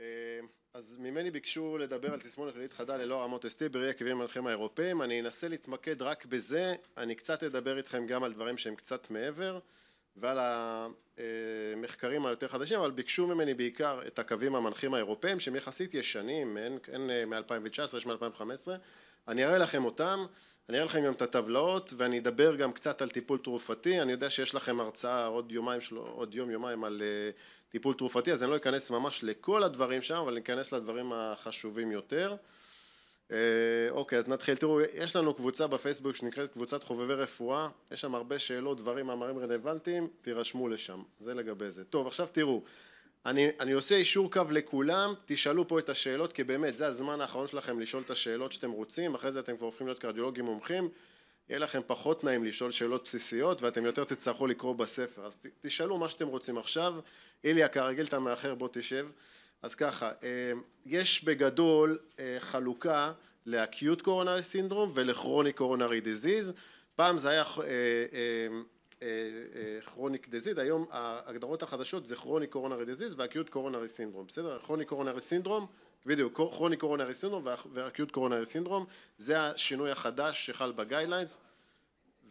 אה, אז ממני ביקשו לדבר על תסמונת כללית חדה ללא רמות ST בראי הקווים המנחים האירופאים, אני אנסה להתמקד רק בזה, אני קצת אדבר איתכם גם על דברים שהם קצת מעבר ועל המחקרים היותר חדשים, אבל ביקשו ממני בעיקר את הקווים המנחים האירופאים שהם יחסית ישנים, אין, אין אה, מ-2019, יש מ-2015, אני אראה לכם אותם, אני אראה לכם גם את הטבלאות ואני אדבר גם קצת על טיפול תרופתי, אני יודע שיש לכם הרצאה עוד יומיים, עוד יום יומיים על אה, טיפול תרופתי, אז אני לא אכנס ממש לכל הדברים שם, אבל ניכנס לדברים החשובים יותר. אה, אוקיי, אז נתחיל. תראו, יש לנו קבוצה בפייסבוק שנקראת קבוצת חובבי רפואה, יש שם הרבה שאלות, דברים, מאמרים רלוונטיים, תירשמו לשם, זה לגבי זה. טוב, עכשיו תראו, אני, אני עושה אישור קו לכולם, תשאלו פה את השאלות, כי באמת, זה הזמן האחרון שלכם לשאול את השאלות שאתם רוצים, אחרי זה אתם כבר הופכים להיות קרדיולוגים מומחים. יהיה לכם פחות נעים לשאול שאלות בסיסיות ואתם יותר תצטרכו לקרוא בספר אז תשאלו מה שאתם רוצים עכשיו איליה כרגיל אתה מאחר בוא תשב אז ככה אה, יש בגדול אה, חלוקה לאקיוט קורונרי סינדרום ולכרוני קורונרי דיזיז פעם זה היה כרוניק אה, דיזיז היום ההגדרות החדשות זה כרוני קורונרי דיזיז ואקיוט קורונרי סינדרום, בסדר? כרוני קורונרי סינדרום בדיוק, כרוני קורונרי סינדרום ואקיוט קורונרי סינדרום, זה השינוי החדש שחל בגיידליינס,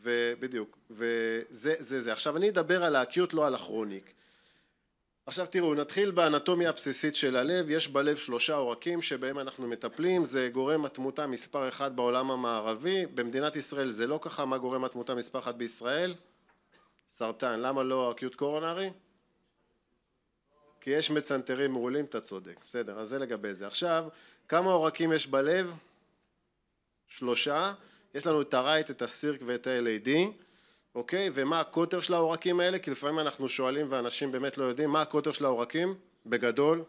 ובדיוק, וזה זה זה. עכשיו אני אדבר על האקיוט לא על הכרוניק. עכשיו תראו, נתחיל באנטומיה הבסיסית של הלב, יש בלב שלושה עורקים שבהם אנחנו מטפלים, זה גורם התמותה מספר אחת בעולם המערבי, במדינת ישראל זה לא ככה, מה גורם התמותה מספר אחת בישראל? סרטן, למה לא אקיוט קורונרי? כי יש מצנתרים מעולים, אתה צודק. בסדר, אז זה לגבי זה. עכשיו, כמה עורקים יש בלב? שלושה. יש לנו את הרייט, את הסירק ואת ה-LAD, אוקיי? ומה הקוטר של העורקים האלה? כי לפעמים אנחנו שואלים ואנשים באמת לא יודעים מה הקוטר של העורקים, בגדול.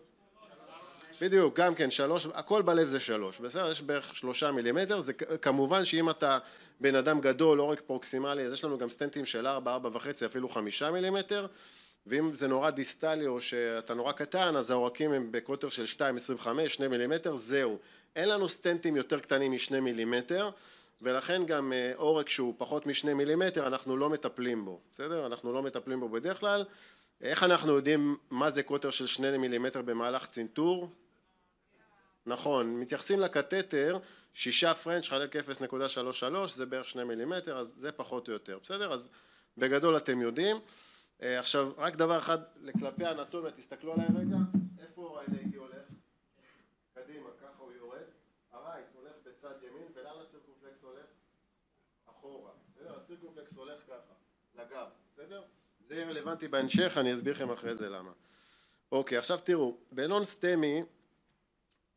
בדיוק, גם כן, שלוש, הכל בלב זה שלוש, בסדר? יש בערך שלושה מילימטר, זה כמובן שאם אתה בן אדם גדול, עורק לא פרוקסימלי, אז יש לנו גם סטנטים של ארבע, ארבע וחצי, אפילו חמישה מילימטר, ואם זה נורא דיסטלי או שאתה נורא קטן, אז העורקים הם בקוטר של 2.25, 2 מילימטר, זהו. אין לנו סטנטים יותר קטנים משני מילימטר, ולכן גם אה, עורק שהוא פחות משני מילימטר, אנחנו לא מטפלים בו, בסדר? אנחנו לא מטפלים בו בדרך כלל. איך אנחנו יודעים מה זה קוטר של 2 מילימטר במהלך צנתור? נכון, מתייחסים לקתטר, שישה פרנץ' חלק 0.33 זה בערך 2 מילימטר, אז זה פחות או יותר, בסדר? אז בגדול אתם יודעים. אה, עכשיו, רק דבר אחד לכלפי האנטומיה, תסתכלו עליי רגע, איפה הלייגי הולך? קדימה, ככה הוא יורד, הרייט הולך בצד ימין, ולאן הסירקופלקס הולך? אחורה, בסדר? הסירקופלקס הולך ככה, לגב, בסדר? זה יהיה רלוונטי בהמשך, אני אסביר לכם אחרי זה למה. אוקיי, עכשיו תראו, בנון סטמי,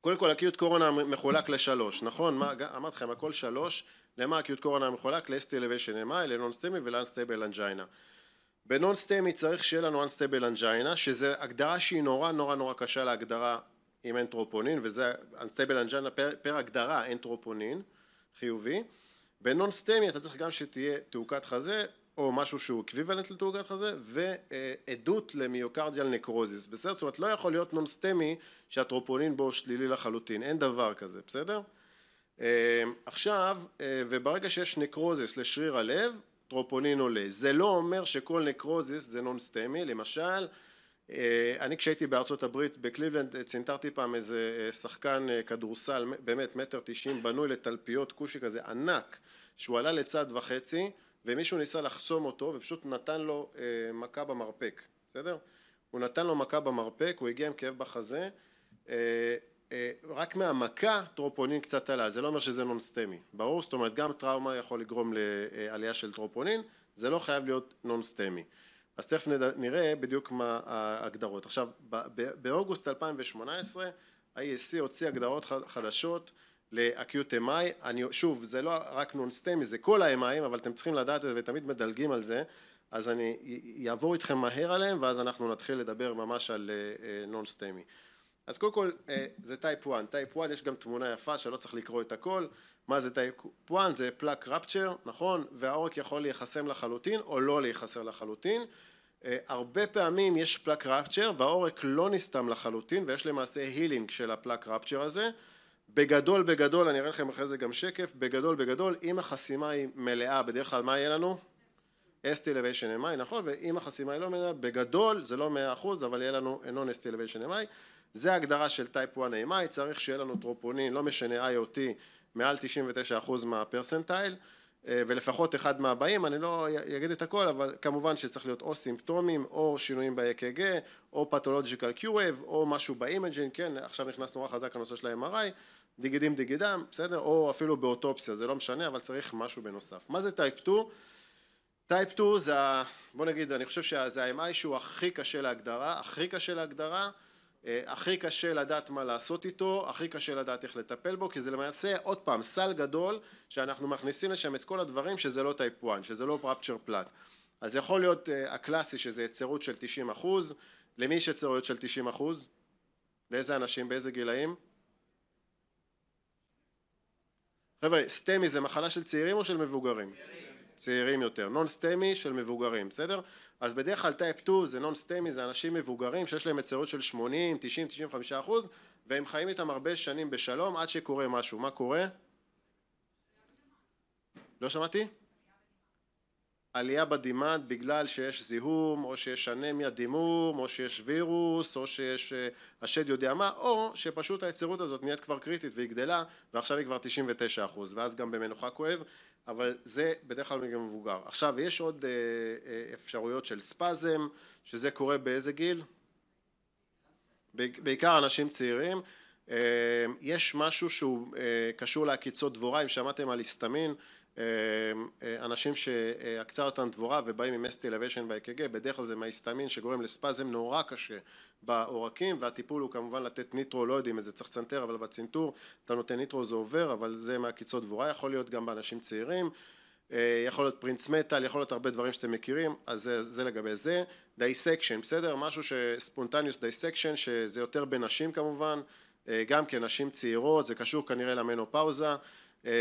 קודם כל הקיוט קורונה מחולק לשלוש, נכון? אמרתי לכם, הכל שלוש, למה הקיוט קורונה מחולק? ל-ST elevation MI, לנון סטמי ולאנסטייבל אנג'יינה. בנון סטמי צריך שיהיה לנו אנסטייבל אנג'יינה, שזה הגדרה שהיא נורא נורא נורא קשה להגדרה עם אנטרופונין, וזה אנסטייבל אנג'יינה פר, פר הגדרה אנטרופונין, חיובי. בנון סטמי אתה צריך גם שתהיה תעוקת חזה, או משהו שהוא אקוויוולנט לתעוגת חזה, ועדות למיוקרדיאל נקרוזיס, בסדר? זאת אומרת, לא יכול להיות נון סטמי שהטרופונין בו שלילי לחלוטין, אין דבר כזה, בסדר? אה, עכשיו, אה, וברגע שיש נקרוזיס לשריר הלב, טרופונין עולה. זה לא אומר שכל נקרוזיס זה נונסטמי, למשל אה, אני כשהייתי בארצות הברית בקליבלנד אה, צנתרתי פעם איזה אה, שחקן כדורסל באמת מטר תשעים בנוי לתלפיות כושי כזה ענק שהוא עלה לצד וחצי ומישהו ניסה לחסום אותו ופשוט נתן לו מכה במרפק בסדר? הוא נתן לו מכה במרפק הוא הגיע עם כאב בחזה אה, רק מהמכה טרופונין קצת עלה, זה לא אומר שזה נונסטמי, ברור? זאת אומרת גם טראומה יכול לגרום לעלייה של טרופונין, זה לא חייב להיות נונסטמי. אז תכף נראה בדיוק מה ההגדרות. עכשיו, באוגוסט 2018 ה-ESC הוציא הגדרות חדשות לאקיוט MI, אני, שוב, זה לא רק נונסטמי, זה כל ה mi אבל אתם צריכים לדעת את זה ותמיד מדלגים על זה, אז אני אעבור איתכם מהר עליהם ואז אנחנו נתחיל לדבר ממש על אה, אה, נונסטמי. Uh, אז קודם כל אה, זה טייפ 1, טייפ 1 יש גם תמונה יפה שלא צריך לקרוא את הכל, מה זה טייפ 1? זה פלאק רפצ'ר, נכון? והעורק יכול להיחסם לחלוטין או לא להיחסר לחלוטין. אה, הרבה פעמים יש פלאק רפצ'ר והעורק לא נסתם לחלוטין ויש למעשה הילינג של הפלאק רפצ'ר הזה. בגדול בגדול, אני אראה לכם אחרי זה גם שקף, בגדול בגדול, אם החסימה היא מלאה, בדרך כלל מה יהיה לנו? ST elevation MI, נכון? ואם החסימה היא לא מלאה, בגדול, זה לא מאה אחוז, אבל יהיה לנו non-ST elevation MI. זה ההגדרה של טייפ 1 AMI, צריך שיהיה לנו טרופונין, לא משנה IOT, מעל 99% מהפרסנטייל, אה, ולפחות אחד מהבאים, אני לא אגיד את הכל, אבל כמובן שצריך להיות או סימפטומים, או שינויים ב-EKG, או פתולוג'יקל קיו-וייב, או משהו באימג'ין, כן, עכשיו נכנס נורא חזק הנושא של ה-MRI, דיגידים דיגידם, בסדר, או אפילו באוטופסיה, זה לא משנה, אבל צריך משהו בנוסף. מה זה טייפ 2? טייפ 2 זה, בוא נגיד, אני חושב שזה ה-MI שהוא הכי קשה להגדרה, הכי קשה להגדרה, אה, הכי קשה לדעת מה לעשות איתו, הכי קשה לדעת איך לטפל בו, כי זה למעשה עוד פעם סל גדול שאנחנו מכניסים לשם את כל הדברים שזה לא טייפ 1, שזה לא פרפצ'ר פלאט. אז יכול להיות uh, הקלאסי שזה יצירות של 90 אחוז, למי יש יצירות של 90 אחוז? לאיזה אנשים, באיזה גילאים? חבר'ה, סטמי זה מחלה של צעירים או של מבוגרים? צעירים. צעירים יותר, נון סטמי של מבוגרים, בסדר? אז בדרך כלל טייפ 2 זה נון סטמי, זה אנשים מבוגרים שיש להם מצרות של 80, 90, 95 אחוז והם חיים איתם הרבה שנים בשלום עד שקורה משהו. מה קורה? לא שמעתי? עלייה בדימנד בגלל שיש זיהום, או שיש אנמיה דימום, או שיש וירוס, או שיש אה, השד יודע מה, או שפשוט היצירות הזאת נהיית כבר קריטית והיא גדלה, ועכשיו היא כבר 99 אחוז, ואז גם במנוחה כואב, אבל זה בדרך כלל גם מבוגר. עכשיו, יש עוד אה, אה, אפשרויות של ספזם, שזה קורה באיזה גיל? בעיקר אנשים צעירים. אה, יש משהו שהוא אה, קשור לעקיצות דבוריים, שמעתם על היסטמין? אמ, אה, אנשים שהקצה אותם דבורה ובאים עם אסטי elevation ב-EKG, בדרך כלל זה מהיסטמין שגורם לספזם נורא קשה בעורקים, והטיפול הוא כמובן לתת ניטרו, לא יודעים איזה צריך צנתר, אבל בצנתור אתה נותן ניטרו זה עובר, אבל זה מהקיצות דבורה, יכול להיות גם באנשים צעירים. אה, יכול להיות פרינס מטאל, יכול להיות הרבה דברים שאתם מכירים, אז זה, זה לגבי זה. דייסקשן, בסדר? משהו שספונטניוס דייסקשן, שזה יותר בנשים כמובן, אה, גם כנשים כן צעירות, זה קשור כנראה למנופאוזה. אה,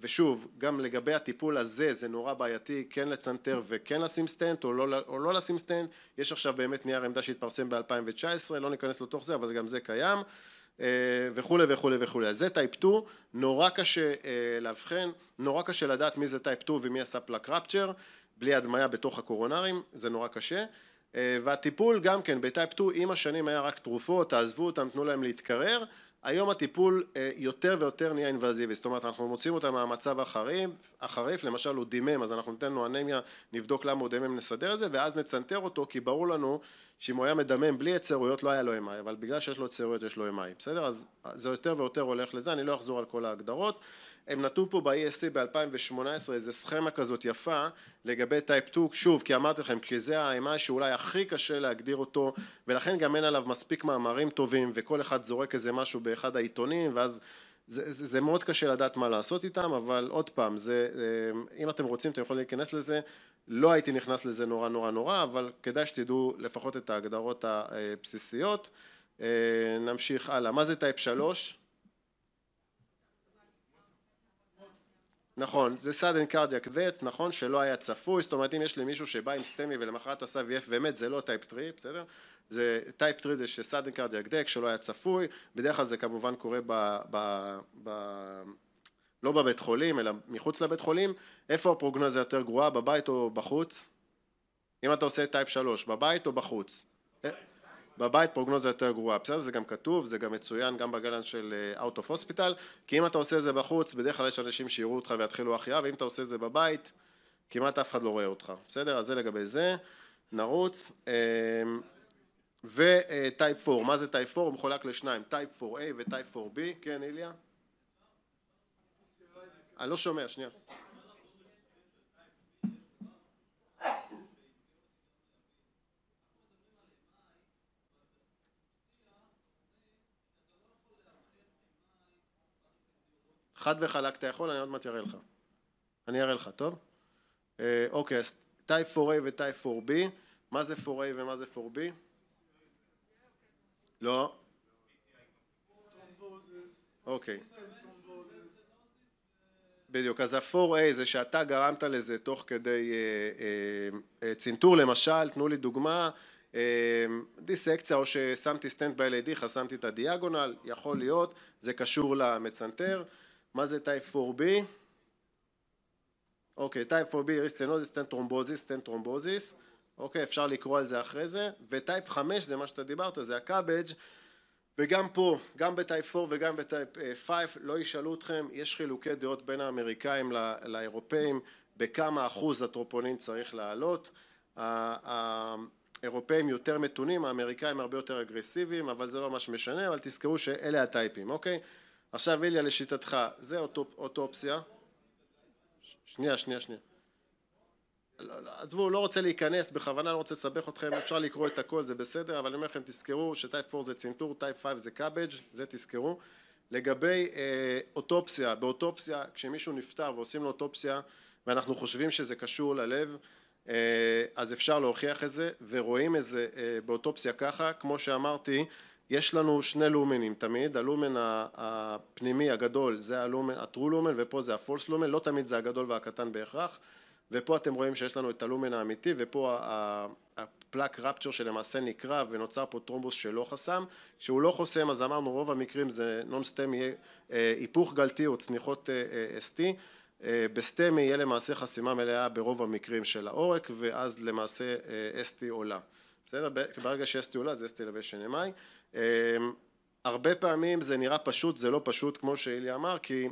ושוב, גם לגבי הטיפול הזה זה נורא בעייתי כן לצנתר וכן לשים סטנט או לא, או לא לשים סטנט, יש עכשיו באמת נייר עמדה שהתפרסם ב-2019, לא ניכנס לתוך זה אבל גם זה קיים אה, וכולי וכולי וכולי. אז זה טייפ 2, נורא קשה אה, לאבחן, נורא קשה לדעת מי זה טייפ 2 ומי עשה פלאק רפצ'ר, בלי הדמיה בתוך הקורונרים, זה נורא קשה. והטיפול גם כן בטייפ 2 עם השנים היה רק תרופות, תעזבו אותם, תנו להם להתקרר, היום הטיפול אה, יותר ויותר נהיה אינבזיבי, זאת אומרת אנחנו מוצאים אותה מהמצב החריף, החריף, למשל הוא דימם אז אנחנו ניתן לו אנמיה, נבדוק למה הוא דימם, נסדר את זה ואז נצנתר אותו כי ברור לנו שאם הוא היה מדמם בלי יצרויות לא היה לו MI, אבל בגלל שיש לו יצרויות יש לו MI, בסדר? אז זה יותר ויותר הולך לזה, אני לא אחזור על כל ההגדרות הם נתנו פה ב-ESC ב-2018 איזה סכמה כזאת יפה לגבי טייפ 2, שוב, כי אמרתי לכם, כי זה ה-MI שאולי הכי קשה להגדיר אותו, ולכן גם אין עליו מספיק מאמרים טובים, וכל אחד זורק איזה משהו באחד העיתונים, ואז... זה, זה, זה מאוד קשה לדעת מה לעשות איתם, אבל עוד פעם, זה, אה, אם אתם רוצים אתם יכולים להיכנס לזה, לא הייתי נכנס לזה נורא נורא נורא, אבל כדאי שתדעו לפחות את ההגדרות אה, הבסיסיות. אה, נמשיך הלאה. מה זה טייפ 3? נכון, זה סאדן קרדיאק דאט, נכון, שלא היה צפוי, זאת אומרת אם יש למישהו שבא עם סטמי ולמחרת עשה VF באמת זה לא טייפ 3, בסדר? זה טייפ 3 זה שסאדן קרדיאק דק שלא היה צפוי, בדרך כלל זה כמובן קורה ב... ב, ב לא בבית חולים, אלא מחוץ לבית חולים, איפה הפרוגנוזה יותר גרועה, בבית או בחוץ? אם אתה עושה טייפ 3, בבית או בחוץ? בבית. בבית פרוגנוזה יותר גרועה. בסדר? זה גם כתוב, זה גם מצוין גם בגלנס של אה, Out of Hospital, כי אם אתה עושה את זה בחוץ, בדרך כלל יש אנשים שיראו אותך ויתחילו החייאה, ואם אתה עושה את זה בבית, כמעט אף אחד לא רואה אותך. בסדר? אז זה לגבי זה. נרוץ. אמ, וטייפ 4, אה, מה זה טייפ 4? הוא מחולק לשניים, טייפ 4A וטייפ 4B, כן איליה? אני לא שומע, שנייה. חד וחלק אתה יכול, אני עוד מעט אראה לך. אני אראה לך, טוב? אה, אוקיי, אז טייפ 4A וטייפ 4B, מה זה 4A ומה זה 4B? לא. אוקיי. בדיוק, אז ה-4A זה שאתה גרמת לזה תוך כדי אה, אה, צנתור למשל, תנו לי דוגמה, דיסקציה או ששמתי סטנד ב-LED, חסמתי את הדיאגונל, יכול להיות, זה קשור למצנתר, מה זה טייפ 4B? אוקיי, טייפ 4B, ריסטנוזיס, סטן טרומבוזיס, סטן טרומבוזיס, אוקיי, אפשר לקרוא על זה אחרי זה, וטייפ 5 זה מה שאתה דיברת, זה הקאבג' וגם פה, גם בטייפ 4 וגם בטייפ 5, אה, לא ישאלו אתכם, יש חילוקי דעות בין האמריקאים לא, לאירופאים בכמה אחוז הטרופונין צריך לעלות. האירופאים יותר מתונים, האמריקאים הרבה יותר אגרסיביים, אבל זה לא ממש משנה, אבל תזכרו שאלה הטייפים, אוקיי? עכשיו איליה לשיטתך, זה אותו, אותו אופציה? שנייה, שנייה, שנייה. לא, לא, עזבו, לא רוצה להיכנס, בכוונה לא רוצה לסבך אתכם, אפשר לקרוא את הכל, זה בסדר, אבל אני אומר לכם, תזכרו שטייפ 4 זה צנתור, טייפ 5 זה קאבג', זה תזכרו. לגבי אה, אוטופסיה, באוטופסיה, כשמישהו נפטר ועושים לו אוטופסיה, ואנחנו חושבים שזה קשור ללב, אה, אז אפשר להוכיח את זה, ורואים את זה אה, באוטופסיה ככה, כמו שאמרתי, יש לנו שני לומנים תמיד, הלומן הפנימי הגדול זה הלומן, הטרו לומן ופה זה הפולס לומן, לא תמיד זה הגדול והקטן בהכרח ופה אתם רואים שיש לנו את הלומן האמיתי ופה הפלאק רפצ'ר שלמעשה נקרע ונוצר פה טרומבוס שלא חסם, שהוא לא חוסם אז אמרנו רוב המקרים זה נונסטם יהיה אה, היפוך גלתי או צניחות אה, אה, ST בסטמי יהיה למעשה חסימה מלאה ברוב המקרים של העורק ואז למעשה ST עולה בסדר? ברגע שיש סטיולה זה יש סטילביישן MI. אמ, הרבה פעמים זה נראה פשוט, זה לא פשוט כמו שאיליה אמר, כי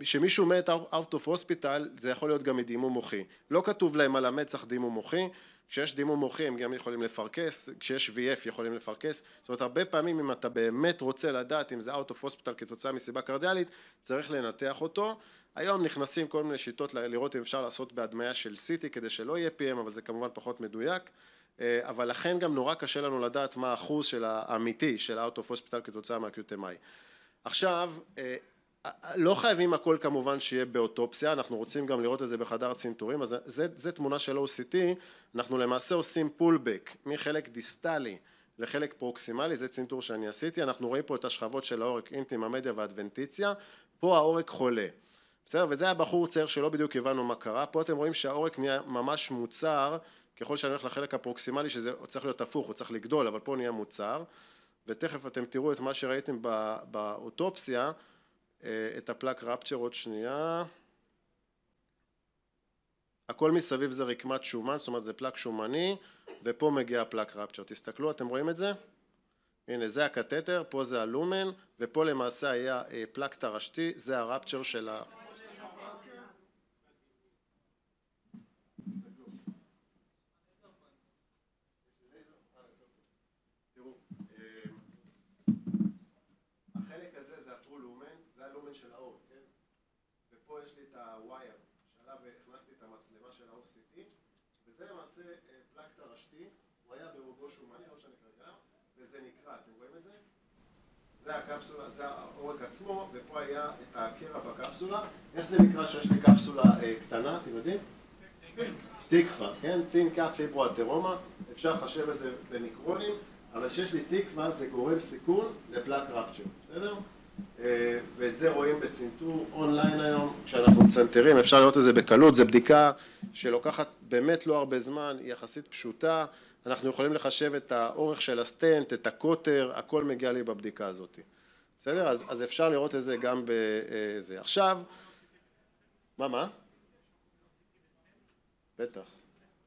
כשמישהו מת out of hospital זה יכול להיות גם מדימום מוחי. לא כתוב להם על המצח דימום מוחי, כשיש דימום מוחי הם גם יכולים לפרכס, כשיש VF יכולים לפרכס, זאת אומרת הרבה פעמים אם אתה באמת רוצה לדעת אם זה out of hospital כתוצאה מסיבה קרדיאלית, צריך לנתח אותו. היום נכנסים כל מיני שיטות לראות אם אפשר לעשות בהדמיה של CT כדי שלא יהיה PM, אבל זה כמובן פחות מדויק. אה, אבל לכן גם נורא קשה לנו לדעת מה האחוז של האמיתי של ה-out of hospital כתוצאה מה-QTMI. עכשיו, אה, אה, לא חייבים הכל כמובן שיהיה באוטופסיה, אנחנו רוצים גם לראות את זה בחדר צנתורים, אז זה, זה תמונה של OCT, אנחנו למעשה עושים פולבק מחלק דיסטלי לחלק פרוקסימלי, זה צנתור שאני עשיתי, אנחנו רואים פה את השכבות של העורק אינטימה מדיה והאדוונטיציה, פה העורק חולה, בסדר? וזה היה בחור צעיר שלא בדיוק הבנו מה קרה, פה אתם רואים שהעורק נהיה ממש מוצר ככל שאני הולך לחלק הפרוקסימלי שזה צריך להיות הפוך, הוא צריך לגדול, אבל פה נהיה מוצר, ותכף אתם תראו את מה שראיתם באוטופסיה, אה, את הפלאק רפצ'ר עוד שנייה. הכל מסביב זה רקמת שומן, זאת אומרת זה פלאק שומני, ופה מגיע הפלאק רפצ'ר. תסתכלו, אתם רואים את זה? הנה זה הקתטר, פה זה הלומן, ופה למעשה היה אה, פלאק תרשתי זה הרפצ'ר של ה... זה למעשה אה, פלג הרשתי, הוא היה ברובו שומני, לא משנה כרגע, וזה נקרע, אתם רואים את זה? זה הקפסולה, זה העורק עצמו, ופה היה את הקרע בקפסולה. איך זה נקרא שיש לי קפסולה אה, קטנה, אתם יודעים? תקווה, כן? תינקה כן? פיברואטרומה, אפשר לחשב את זה במיקרונים, אבל כשיש לי תקווה זה גורם סיכון לפלאק רפצ'ר, בסדר? אה, ואת זה רואים בצנתור אונליין היום, כשאנחנו מצנתרים, אפשר לראות את זה בקלות, זו בדיקה שלוקחת באמת לא הרבה זמן, היא יחסית פשוטה, אנחנו יכולים לחשב את האורך של הסטנט, את הקוטר, הכל מגיע לי בבדיקה הזאת. בסדר? אז, אז אפשר לראות את זה גם בזה. אה, עכשיו, מה מה? בטח,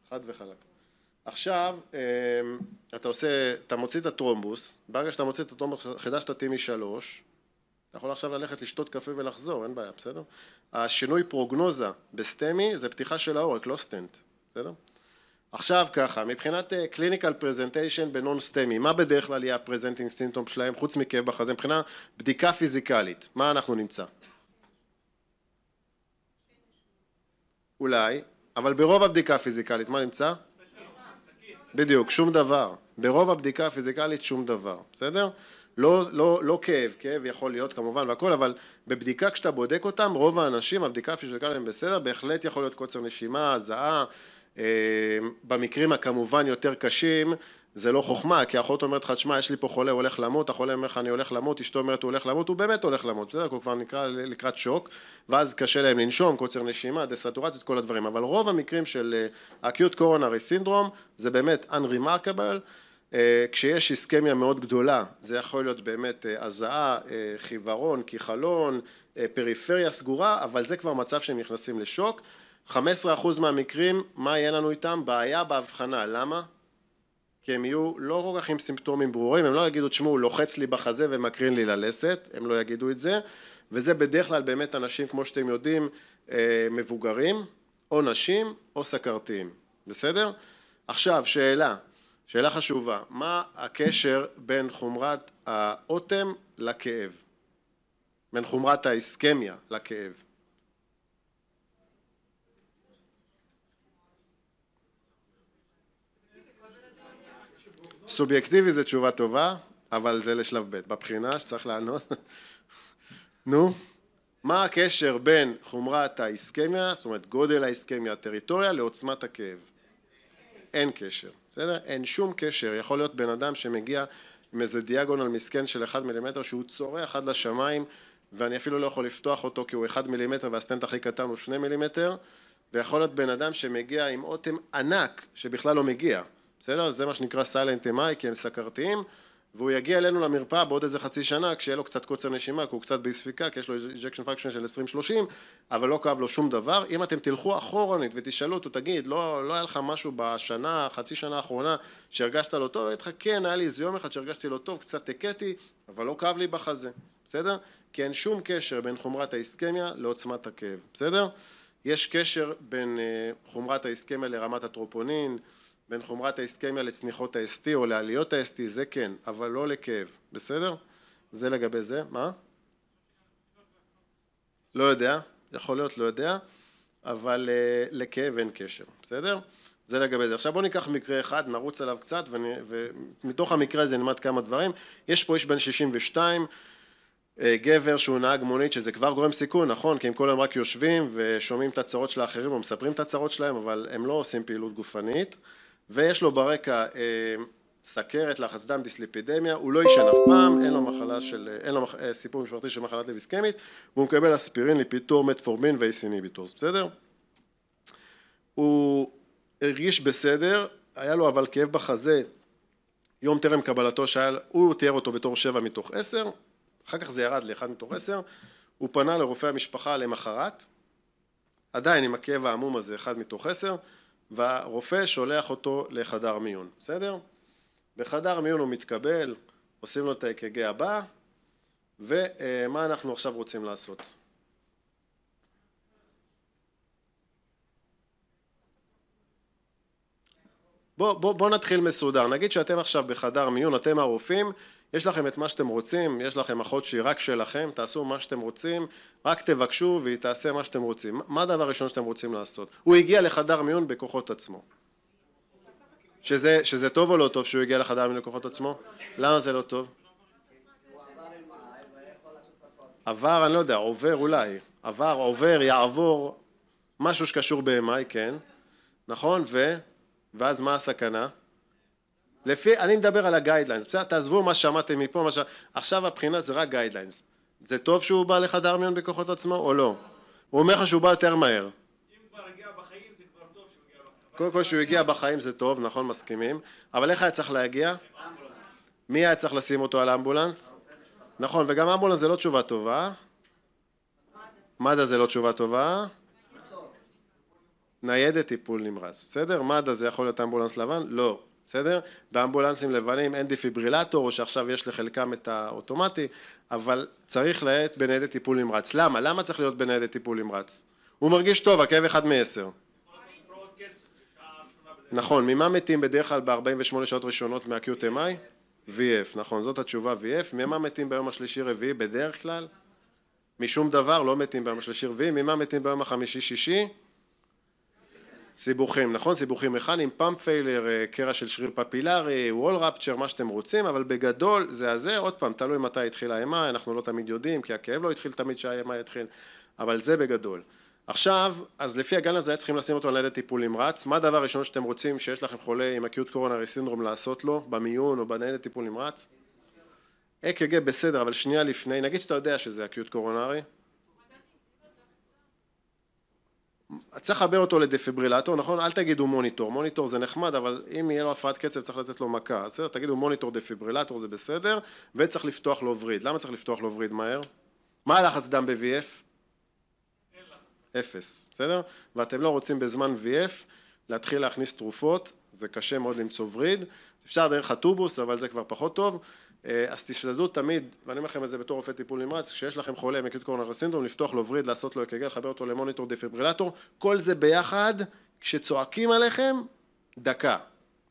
חד וחלק. עכשיו, אה, אתה עושה, אתה מוציא את הטרומבוס, ברגע שאתה מוציא את הטרומבוס, חידשת T משלוש אתה יכול עכשיו ללכת לשתות קפה ולחזור, אין בעיה, בסדר? השינוי פרוגנוזה בסטמי זה פתיחה של העורק, לא סטנט, בסדר? עכשיו ככה, מבחינת קליניקל אה, פרזנטיישן בנון סטמי, מה בדרך כלל יהיה הפרזנטינג סינטום שלהם חוץ מכאב בחזה, מבחינה בדיקה פיזיקלית, מה אנחנו נמצא? אולי, אבל ברוב הבדיקה הפיזיקלית מה נמצא? בדיוק, שום דבר. ברוב הבדיקה הפיזיקלית שום דבר, בסדר? לא, לא, לא כאב, כאב יכול להיות כמובן והכל, אבל בבדיקה כשאתה בודק אותם, רוב האנשים, הבדיקה אפילו הפיזיקלית הם בסדר, בהחלט יכול להיות קוצר נשימה, הזעה, אה, במקרים הכמובן יותר קשים זה לא חוכמה, כי האחות אומרת לך, תשמע, יש לי פה חולה, הוא הולך למות, החולה אומר לך, אני הולך למות, אשתו אומרת, הוא הולך למות, הוא באמת הולך למות, בסדר, הוא כבר נקרא לקראת שוק, ואז קשה להם לנשום, קוצר נשימה, דסטורציות, כל הדברים, אבל רוב המקרים של אה, acute coronary syndrome זה באמת unremarkable אה, כשיש איסקמיה מאוד גדולה זה יכול להיות באמת אה, הזעה, אה, חיוורון, כחלון, פריפריה סגורה אבל זה כבר מצב שהם נכנסים לשוק 15% מהמקרים מה יהיה לנו איתם? בעיה בהבחנה, למה? כי הם יהיו לא כל כך עם סימפטומים ברורים, הם לא יגידו תשמעו הוא לוחץ לי בחזה ומקרין לי ללסת, הם לא יגידו את זה וזה בדרך כלל באמת אנשים כמו שאתם יודעים מבוגרים או נשים או סכרתיים, בסדר? עכשיו שאלה שאלה חשובה, מה הקשר בין חומרת האוטם לכאב? בין חומרת האיסכמיה לכאב? סובייקטיבי זה תשובה טובה, אבל זה לשלב ב', בבחינה שצריך לענות. נו, מה הקשר בין חומרת האיסכמיה, זאת אומרת גודל האיסכמיה, הטריטוריה, לעוצמת הכאב? אין קשר. בסדר? אין שום קשר, יכול להיות בן אדם שמגיע עם איזה דיאגונל מסכן של אחד מילימטר שהוא צורח עד לשמיים ואני אפילו לא יכול לפתוח אותו כי הוא אחד מילימטר והסטנט הכי קטן הוא שני מילימטר ויכול להיות בן אדם שמגיע עם אוטם ענק שבכלל לא מגיע, בסדר? זה מה שנקרא סיילנט אמיי כי הם סכרתיים והוא יגיע אלינו למרפאה בעוד איזה חצי שנה, כשיהיה לו קצת קוצר נשימה, כי הוא קצת באי ספיקה, כי יש לו איג'קשן פרקשן של 20-30, אבל לא כאב לו שום דבר. אם אתם תלכו אחורנית ותשאלו אותו, תגיד, לא, לא היה לך משהו בשנה, חצי שנה האחרונה, שהרגשת לא טוב? יגיד לך, כן, היה לי איזה יום אחד שהרגשתי לא טוב, קצת הכיתי, אבל לא כאב לי בחזה, בסדר? כי אין שום קשר בין חומרת האיסקמיה לעוצמת הכאב, בסדר? יש קשר בין אה, חומרת האיסקמיה לרמת הטרופונין, בין חומרת האיסקמיה לצניחות ה-ST או לעליות ה-ST, זה כן, אבל לא לכאב, בסדר? זה לגבי זה, מה? לא יודע, יכול להיות, לא יודע, אבל uh, לכאב אין קשר, בסדר? זה לגבי זה. עכשיו בואו ניקח מקרה אחד, נרוץ עליו קצת, ואני, ומתוך המקרה הזה נלמד כמה דברים. יש פה איש בן 62, אה, גבר שהוא נהג מונית, שזה כבר גורם סיכון, נכון? כי הם כל היום רק יושבים ושומעים את הצרות של האחרים ומספרים את הצרות שלהם, אבל הם לא עושים פעילות גופנית. ויש לו ברקע אה, סכרת, לחץ דם, דיסליפידמיה, הוא לא יישן אף פעם, אין לו, מחלה של, אה, אין לו מח, אה, סיפור משפחתי של מחלת לב איסקמית, והוא מקבל אספירין, ליפיטור, מטפורמין ואיסיני ביטורס, בסדר? הוא הרגיש בסדר, היה לו אבל כאב בחזה יום טרם קבלתו, שאל, הוא תיאר אותו בתור שבע מתוך עשר, אחר כך זה ירד לאחד מתוך עשר, הוא פנה לרופא המשפחה למחרת, עדיין עם הכאב העמום הזה, אחד מתוך עשר, והרופא שולח אותו לחדר מיון, בסדר? בחדר מיון הוא מתקבל, עושים לו את ה-EKG הבא, ומה אנחנו עכשיו רוצים לעשות? בואו בוא, בוא נתחיל מסודר, נגיד שאתם עכשיו בחדר מיון, אתם הרופאים, יש לכם את מה שאתם רוצים, יש לכם אחות שהיא רק שלכם, תעשו מה שאתם רוצים, רק תבקשו והיא תעשה מה שאתם רוצים. מה הדבר הראשון שאתם רוצים לעשות? הוא הגיע לחדר מיון בכוחות עצמו. שזה, שזה טוב או לא טוב שהוא הגיע לחדר מיון בכוחות עצמו? למה זה לא טוב? עבר, אני לא יודע, עובר אולי. עבר, עובר, יעבור, משהו שקשור ב-MI, כן, נכון? ו... ואז מה הסכנה? לפי, אני מדבר על הגיידליינס, בסדר? תעזבו מה שמעתם מפה, מה ש... עכשיו הבחינה זה רק גיידליינס. זה טוב שהוא בא לחדר מיון בכוחות עצמו או לא? הוא אומר לך שהוא בא יותר מהר. אם הוא כבר כבר הגיע הגיע בחיים, בחיים. זה טוב שהוא קודם כל שהוא הגיע בחיים זה טוב, נכון, מסכימים, אבל איך היה צריך להגיע? מי היה צריך לשים אותו על אמבולנס? נכון, וגם אמבולנס זה לא תשובה טובה. מד"א זה לא תשובה טובה. ניידת טיפול נמרץ, בסדר? מד"א זה יכול להיות אמבולנס לבן? לא. בסדר? באמבולנסים לבנים אין דפיברילטור, או שעכשיו יש לחלקם את האוטומטי, אבל צריך להיות בניידת טיפול נמרץ. למה? למה צריך להיות בניידת טיפול נמרץ? הוא מרגיש טוב, הכאב אחד מעשר. נכון, ממה מתים בדרך כלל ב-48 שעות ראשונות מה-QTMI? VF, נכון, זאת התשובה VF. ממה מתים ביום השלישי-רביעי בדרך כלל? משום דבר לא מתים ביום השלישי-רביעי. ממה מתים ביום החמישי-שישי? סיבוכים, נכון? סיבוכים מכניים, פאמפ פיילר, אה, קרע של שריר פפילארי, וול רפצ'ר, מה שאתם רוצים, אבל בגדול זה הזה, עוד פעם, תלוי מתי התחילה האימה, אנחנו לא תמיד יודעים, כי הכאב לא התחיל תמיד כשהאימה התחיל, אבל זה בגדול. עכשיו, אז לפי הגן הזה היה צריכים לשים אותו על ידי טיפול נמרץ, מה הדבר הראשון שאתם רוצים שיש לכם חולה עם אקיוט קורונרי סינדרום לעשות לו, במיון או בניידת טיפול נמרץ? אק"ג בסדר, אבל שנייה לפני, נגיד שאתה יודע שזה אקיוט קורונרי, צריך לחבר אותו לדפיברילטור, נכון? אל תגידו מוניטור, מוניטור זה נחמד, אבל אם יהיה לו הפרעת קצב צריך לתת לו מכה, בסדר? תגידו מוניטור דפיברילטור זה בסדר, וצריך לפתוח לו וריד. למה צריך לפתוח לו וריד מהר? מה הלחץ דם ב-VF? אפס, בסדר? ואתם לא רוצים בזמן VF להתחיל להכניס תרופות, זה קשה מאוד למצוא וריד, אפשר דרך הטובוס אבל זה כבר פחות טוב, אה, אז תשתדלו תמיד, ואני אומר לכם את זה בתור רופא טיפול נמרץ, כשיש לכם חולה עם אקוט קורנר סינדרום, לפתוח לו וריד, לעשות לו אק"ג, לחבר אותו למוניטור דפיברילטור, כל זה ביחד, כשצועקים עליכם, דקה,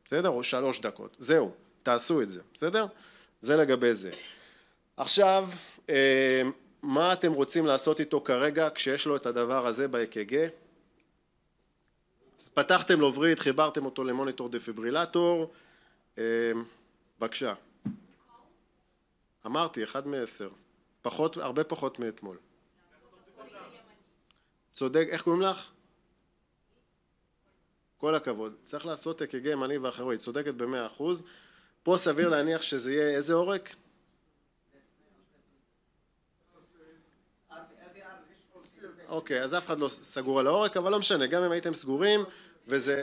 בסדר? או שלוש דקות, זהו, תעשו את זה, בסדר? זה לגבי זה. עכשיו, אה, מה אתם רוצים לעשות איתו כרגע כשיש לו את הדבר הזה באק"ג? אז פתחתם לו וריד, חיברתם אותו למוניטור דפיברילטור, אה, בבקשה. אמרתי, אחד מעשר. פחות, הרבה פחות מאתמול. צודק, איך קוראים לך? כל הכבוד. צריך לעשות אק"ג ימני ואחרו, היא צודקת במאה אחוז. פה סביר להניח שזה יהיה איזה עורק? אוקיי, אז אף אחד לא סגור על העורק, אבל לא משנה, גם אם הייתם סגורים, וזה...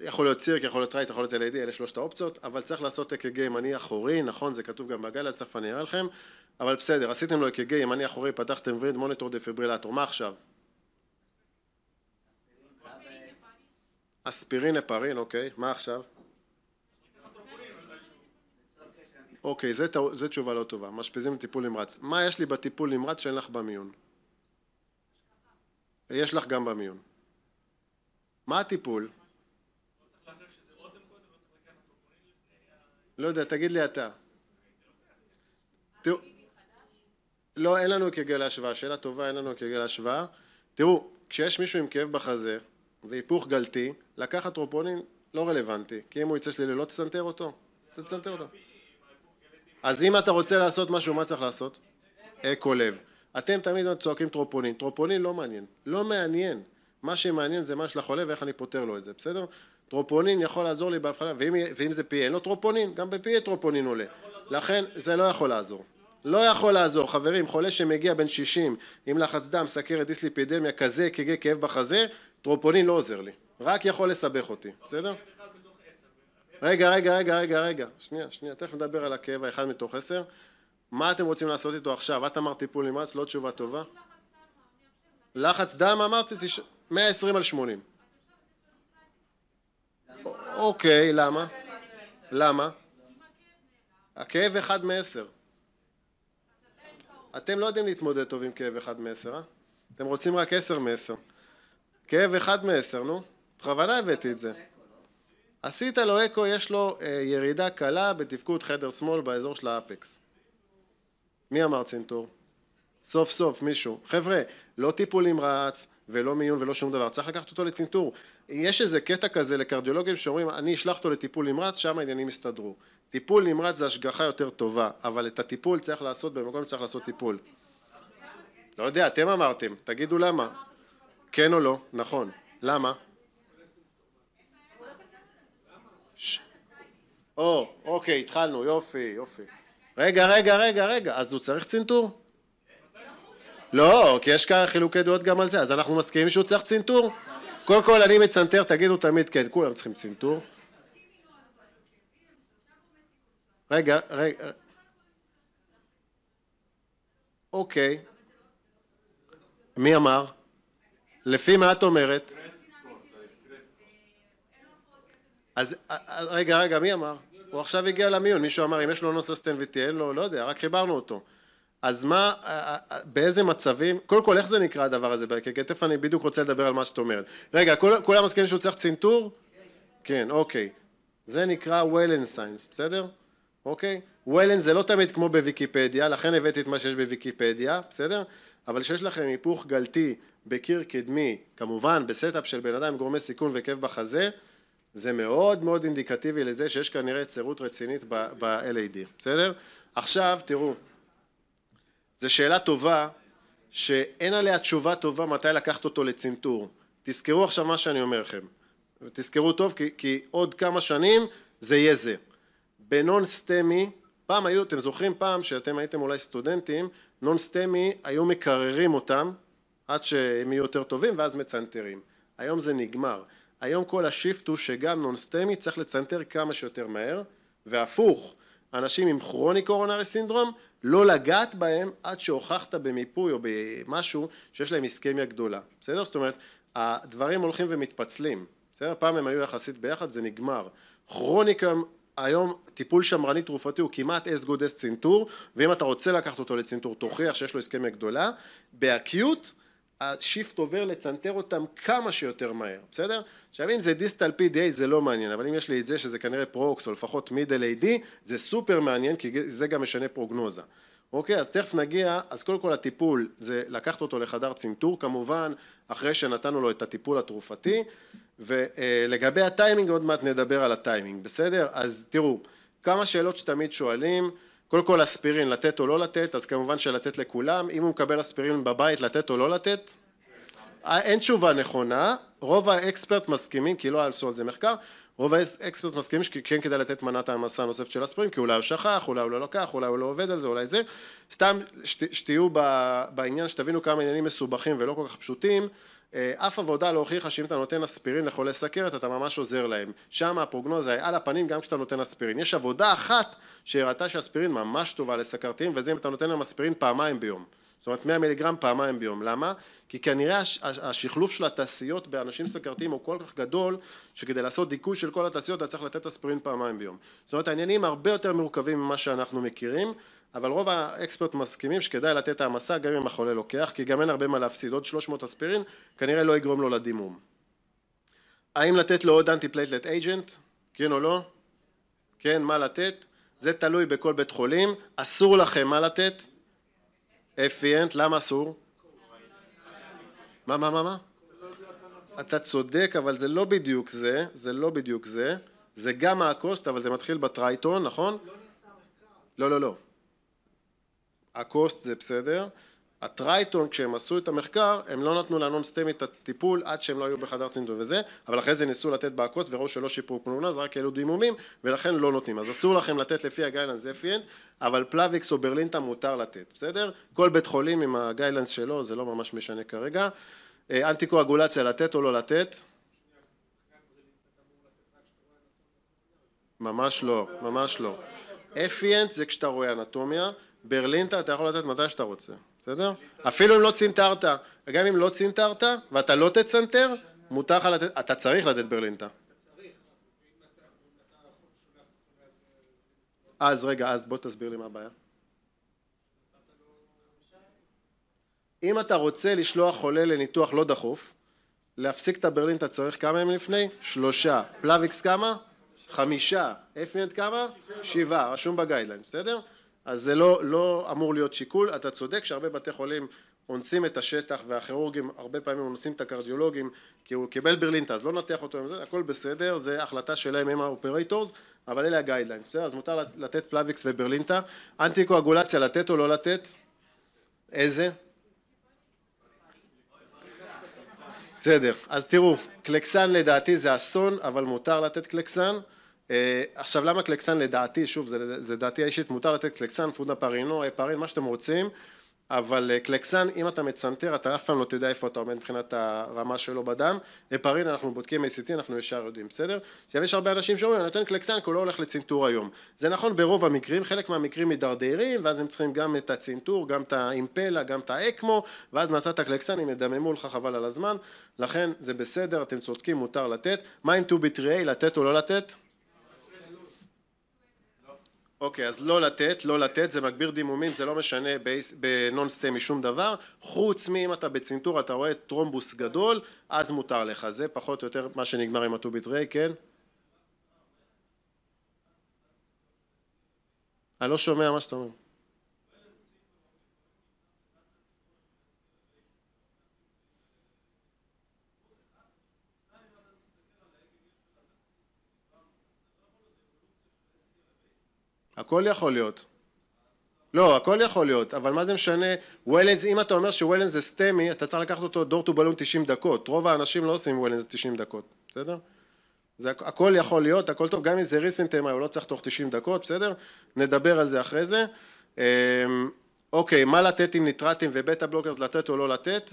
יכול להיות סירק, יכול להיות רייט, יכול להיות LED, אלה שלושת האופציות, אבל צריך לעשות אק"ג ימני אחורי, נכון, זה כתוב גם בגל, אז אני אראה לכם, אבל בסדר, עשיתם לו אק"ג ימני אחורי, פתחתם וריד, מוניטור דפיברילטור, מה עכשיו? אספירין לפרין, אוקיי, מה עכשיו? אוקיי, זו תשובה לא טובה, מאשפזים לטיפול נמרץ. מה יש לי בטיפול נמרץ שאין לך במיון? יש לך גם במיון. מה הטיפול? לא יודע, תגיד לי אתה. תראו, לא, אין לנו כגל השוואה, שאלה טובה, אין לנו כגל השוואה. תראו, כשיש מישהו עם כאב בחזה והיפוך גלתי, לקחת טרופונין לא רלוונטי, כי אם הוא יצא שלילי לא תסנטר אותו, תסנטר אותו. אז אם אתה רוצה לעשות משהו, מה צריך לעשות? אקו לב. אתם תמיד צועקים טרופונין, טרופונין לא מעניין, לא מעניין. מה שמעניין זה מה של החולה ואיך אני פותר לו את זה, בסדר? טרופונין יכול לעזור לי בהבחנה, ואם, ואם זה פי אין לו לא, טרופונין, גם בפי טרופונין עולה. לכן זה לא יכול לעזור. לא יכול לעזור, חברים, חולה שמגיע בן 60 עם לחץ דם, סכרת, דיסליפידמיה, כזה, כגה, כאב בחזה, טרופונין לא עוזר לי, רק יכול לסבך אותי, בסדר? רגע, רגע, רגע, רגע, רגע, שנייה, שנייה, תכף נדבר על הכאב האחד מתוך עשר. מה אתם רוצים לעשות איתו עכשיו? את אמרת טיפול נמרץ, לא תשובה טובה. לחץ דם אמרתי, 120 על 80. אוקיי, למה? למה? הכאב אחד מעשר. אתם לא יודעים להתמודד טוב עם כאב אחד מעשר, אה? אתם רוצים רק עשר מעשר. כאב אחד מעשר, נו. בכוונה הבאתי את זה. עשית לו אקו, יש לו אה, ירידה קלה בתפקוד חדר שמאל באזור של האפקס. מי אמר צנתור? סוף סוף מישהו. חבר'ה, לא טיפול נמרץ ולא מיון ולא שום דבר, צריך לקחת אותו לצנתור. יש איזה קטע כזה לקרדיולוגים שאומרים, אני אשלח אותו לטיפול נמרץ, שם העניינים יסתדרו. טיפול נמרץ זה השגחה יותר טובה, אבל את הטיפול צריך לעשות במקום שצריך לעשות טיפול. לא יודע, אתם אמרתם, תגידו למה. כן או לא, נכון. למה? או, אוקיי, התחלנו, יופי, יופי. רגע, רגע, רגע, רגע, אז הוא צריך צנתור? לא, כי יש כאן חילוקי דעות גם על זה, אז אנחנו מסכימים שהוא צריך צנתור? קודם כל אני מצנתר, תגידו תמיד כן, כולם צריכים צנתור. רגע, רגע. אה, אוקיי. מי אמר? לפי מה את אומרת? אז אה, אה, רגע, רגע, מי אמר? הוא עכשיו הגיע למיון, מישהו אמר אם יש לו נוססטן ותהיה לו, לא, לא יודע, רק חיברנו אותו. אז מה, אה, אה, באיזה מצבים, קודם כל איך זה נקרא הדבר הזה בערכי כתף, אני בדיוק רוצה לדבר על מה שאת אומרת. רגע, כולם מסכימים שהוא צריך צנתור? כן, אוקיי. זה נקרא וולן סיינס, בסדר? אוקיי? וולן זה לא תמיד כמו בוויקיפדיה, לכן הבאתי את מה שיש בוויקיפדיה, בסדר? אבל כשיש לכם היפוך גלתי בקיר קדמי, כמובן בסטאפ של בן אדם עם גורמי סיכון וכאב בחזה, זה מאוד מאוד אינדיקטיבי לזה שיש כנראה צירות רצינית ב-LAD, בסדר? עכשיו תראו זו שאלה טובה שאין עליה תשובה טובה מתי לקחת אותו לצנתור. תזכרו עכשיו מה שאני אומר לכם, תזכרו טוב כי, כי עוד כמה שנים זה יהיה זה. בנון סטמי, פעם היו, אתם זוכרים פעם שאתם הייתם אולי סטודנטים, נון סטמי היו מקררים אותם עד שהם יהיו יותר טובים ואז מצנתרים. היום זה נגמר. היום כל השיפט הוא שגם נון סטמי צריך לצנתר כמה שיותר מהר, והפוך, אנשים עם כרוני קורונרי סינדרום לא לגעת בהם עד שהוכחת במיפוי או במשהו שיש להם איסכמיה גדולה, בסדר? זאת אומרת, הדברים הולכים ומתפצלים, בסדר? פעם הם היו יחסית ביחד, זה נגמר. כרוניקה היום טיפול שמרני תרופתי הוא כמעט as good as צנתור ואם אתה רוצה לקחת אותו לצנתור תוכיח שיש לו איסכמיה גדולה באקיוט השיפט עובר לצנתר אותם כמה שיותר מהר, בסדר? עכשיו אם זה דיסטל PDA זה לא מעניין, אבל אם יש לי את זה שזה כנראה פרוקס או לפחות מידל AD, זה סופר מעניין כי זה גם משנה פרוגנוזה. אוקיי, אז תכף נגיע, אז קודם כל הטיפול זה לקחת אותו לחדר צנתור כמובן, אחרי שנתנו לו את הטיפול התרופתי, ולגבי הטיימינג עוד מעט נדבר על הטיימינג, בסדר? אז תראו, כמה שאלות שתמיד שואלים, קודם כל אספירין, לתת או לא לתת, אז כמובן שלתת לכולם, אם הוא מקבל אספירין בבית, לתת או לא לתת? אה, אין תשובה נכונה, רוב האקספרט מסכימים, כי לא עשו על זה מחקר, רוב האקספרט מסכימים שכן כדאי לתת מנת העמסה הנוספת של אספירין, כי אולי הוא שכח, אולי הוא לא לקח, אולי הוא לא עובד על זה, אולי זה, סתם שת, שתהיו בעניין, שתבינו כמה עניינים מסובכים ולא כל כך פשוטים, אה, אף עבודה לא הוכיחה שאם אתה נותן אספירין לחולי סכרת אתה ממש עוזר להם. שם הפרוגנוזה היא על הפנים גם כשאתה נותן אספירין. יש עבודה אחת שהראתה שאספירין ממש טובה לסכרתיים וזה אם אתה נותן להם אספירין פעמיים ביום. זאת אומרת 100 מיליגרם פעמיים ביום. למה? כי כנראה הש, השחלוף של התעשיות באנשים סכרתיים הוא כל כך גדול שכדי לעשות דיכוי של כל התעשיות אתה צריך לתת אספירין פעמיים ביום. זאת אומרת העניינים הרבה יותר מורכבים ממה שאנחנו מכירים אבל רוב האקספרט מסכימים שכדאי לתת העמסה גם אם החולה לוקח, כי גם אין הרבה מה להפסיד, עוד 300 אספירין כנראה לא יגרום לו לדימום. האם לתת לו עוד אנטי פלייטלט אייג'נט? כן או לא? כן, מה לתת? זה תלוי בכל בית חולים, אסור לכם מה לתת? אפיאנט, למה אסור? מה, מה, מה, מה? אתה צודק, אבל זה לא בדיוק זה, זה לא בדיוק זה, זה גם הקוסט, אבל זה מתחיל בטרייטון, נכון? לא, לא, לא. לא. הקוסט זה בסדר. הטרייטון כשהם עשו את המחקר הם לא נתנו לאנון סטמי את הטיפול עד שהם לא היו בחדר צנתור וזה אבל אחרי זה ניסו לתת בעקוס וראו שלא שיפרו כלום אז רק העלו דימומים ולכן לא נותנים אז אסור לכם לתת לפי הגיידלנס FEN אבל פלאביקס או ברלינטה מותר לתת בסדר? כל בית חולים עם הגיילנס שלו זה לא ממש משנה כרגע אה, אנטי קואגולציה לתת או לא לתת? ממש לא, ממש לא. אפיאנט e זה כשאתה רואה אנטומיה ברלינטה אתה יכול לתת מתי שאתה רוצה, בסדר? אפילו אם לא צנתרת, גם אם לא צנתרת ואתה לא תצנתר, מותר לך לתת, אתה צריך לתת ברלינטה. אז רגע, אז בוא תסביר לי מה הבעיה. אם אתה רוצה לשלוח חולה לניתוח לא דחוף, להפסיק את הברלין אתה צריך כמה ימים לפני? שלושה. פלאביקס כמה? חמישה. אפניאט כמה? שבעה. רשום בגיידליינס, בסדר? אז זה לא, לא אמור להיות שיקול, אתה צודק שהרבה בתי חולים אונסים את השטח והכירורגים הרבה פעמים אונסים את הקרדיולוגים כי הוא קיבל ברלינטה אז לא נתח אותו, עם זה, הכל בסדר, זה החלטה שלהם הם האופרטורס אבל אלה הגיידליינס, בסדר? אז מותר לתת פלאביקס וברלינטה, אנטי קואגולציה לתת או לא לתת? איזה? בסדר, אז תראו, קלקסן לדעתי זה אסון אבל מותר לתת קלקסן אה, עכשיו למה קלקסן לדעתי, שוב זה, זה דעתי האישית, מותר לתת קלקסן, פודה פרינו, פרין, אה, מה שאתם רוצים, אבל אה, קלקסן אם אתה מצנתר אתה אף פעם לא תדע איפה אתה עומד מבחינת הרמה שלו בדם, פרין אנחנו בודקים ACT אנחנו ישר יודעים, בסדר? עכשיו יש הרבה אנשים שאומרים אני נותן קלקסן כי הוא לא הולך לצנתור היום, זה נכון ברוב המקרים, חלק מהמקרים מידרדרים ואז הם צריכים גם את הצנתור, גם את האימפלה, גם את האקמו ואז נתת קלקסן הם ידממו לך חבל על הזמן, לכן זה בסדר, אתם צודקים, מותר לתת, מה עם 2 b 3 לתת או לא לתת? אוקיי, אז לא לתת, לא לתת, זה מגביר דימומים, זה לא משנה בנונסטמי שום דבר, חוץ מאם אתה בצנתור, אתה רואה טרומבוס גדול, אז מותר לך, זה פחות או יותר מה שנגמר עם הטוביט ריי, כן? אני לא שומע מה שאתה אומר. הכל יכול להיות. לא, הכל יכול להיות, אבל מה זה משנה? וולנס, אם אתה אומר שוולנס זה סטמי, אתה צריך לקחת אותו דור טו בלון 90 דקות. רוב האנשים לא עושים וולנס 90 דקות, בסדר? זה הכל יכול להיות, הכל טוב, גם אם זה ריסנט הוא לא צריך תוך 90 דקות, בסדר? נדבר על זה אחרי זה. אמ, אוקיי, מה לתת עם ניטרטים ובטה בלוקרס, לתת או לא לתת?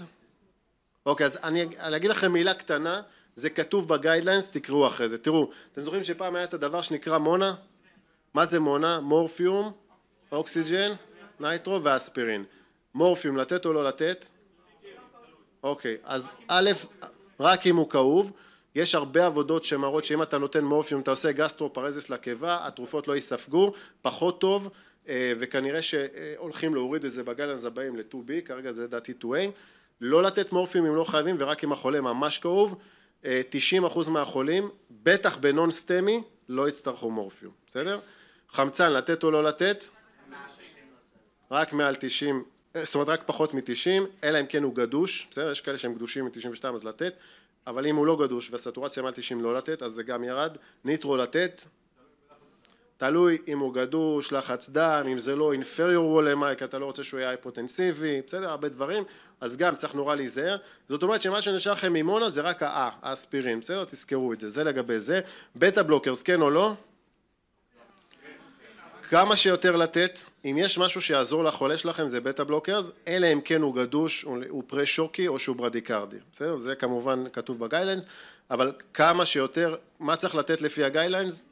אוקיי, אז אני, אני אגיד לכם מילה קטנה, זה כתוב בגיידליינס, תקראו אחרי זה. תראו, אתם זוכרים שפעם היה את הדבר שנקרא מונה? מה זה מונה? מורפיום, אוקסיג'ן, נייטרו ואספירין. מורפיום לתת או לא לתת? אוקיי, אז א', רק אם הוא כאוב, יש הרבה עבודות שמראות שאם אתה נותן מורפיום, אתה עושה גסטרופרזיס לקיבה, התרופות לא ייספגו, פחות טוב, אה, וכנראה שהולכים להוריד את זה בגלנס הבאים ל-2B, כרגע זה לדעתי 2A, לא לתת מורפיום אם לא חייבים, ורק אם החולה ממש כאוב, 90% אה, מהחולים, בטח בנון סטמי, לא יצטרכו מורפיום, בסדר? חמצן לתת או לא לתת? רק מעל 90, אה, זאת אומרת רק פחות מ-90, אלא אם כן הוא גדוש, בסדר? יש כאלה שהם גדושים מ-92 אז לתת, אבל אם הוא לא גדוש והסטורציה מעל 90 לא לתת, אז זה גם ירד. ניטרו לתת, תלוי אם הוא גדוש, לחץ דם, אם זה לא אינפריור וולמייק, אתה לא רוצה שהוא יהיה היפוטנסיבי, בסדר, הרבה דברים, אז גם צריך נורא להיזהר. זאת אומרת שמה שנשאר לכם ממונה זה רק ה האספירין, בסדר? תזכרו את זה, זה לגבי זה. בטה בלוקרס, כן או לא? כמה שיותר לתת, אם יש משהו שיעזור לחולה שלכם זה בטה בלוקרס, אלא אם כן הוא גדוש, הוא פרה שוקי או שהוא ברדיקרדי, בסדר? זה כמובן כתוב בגיידליינס, אבל כמה שיותר, מה צריך לתת לפי הגיידליינס?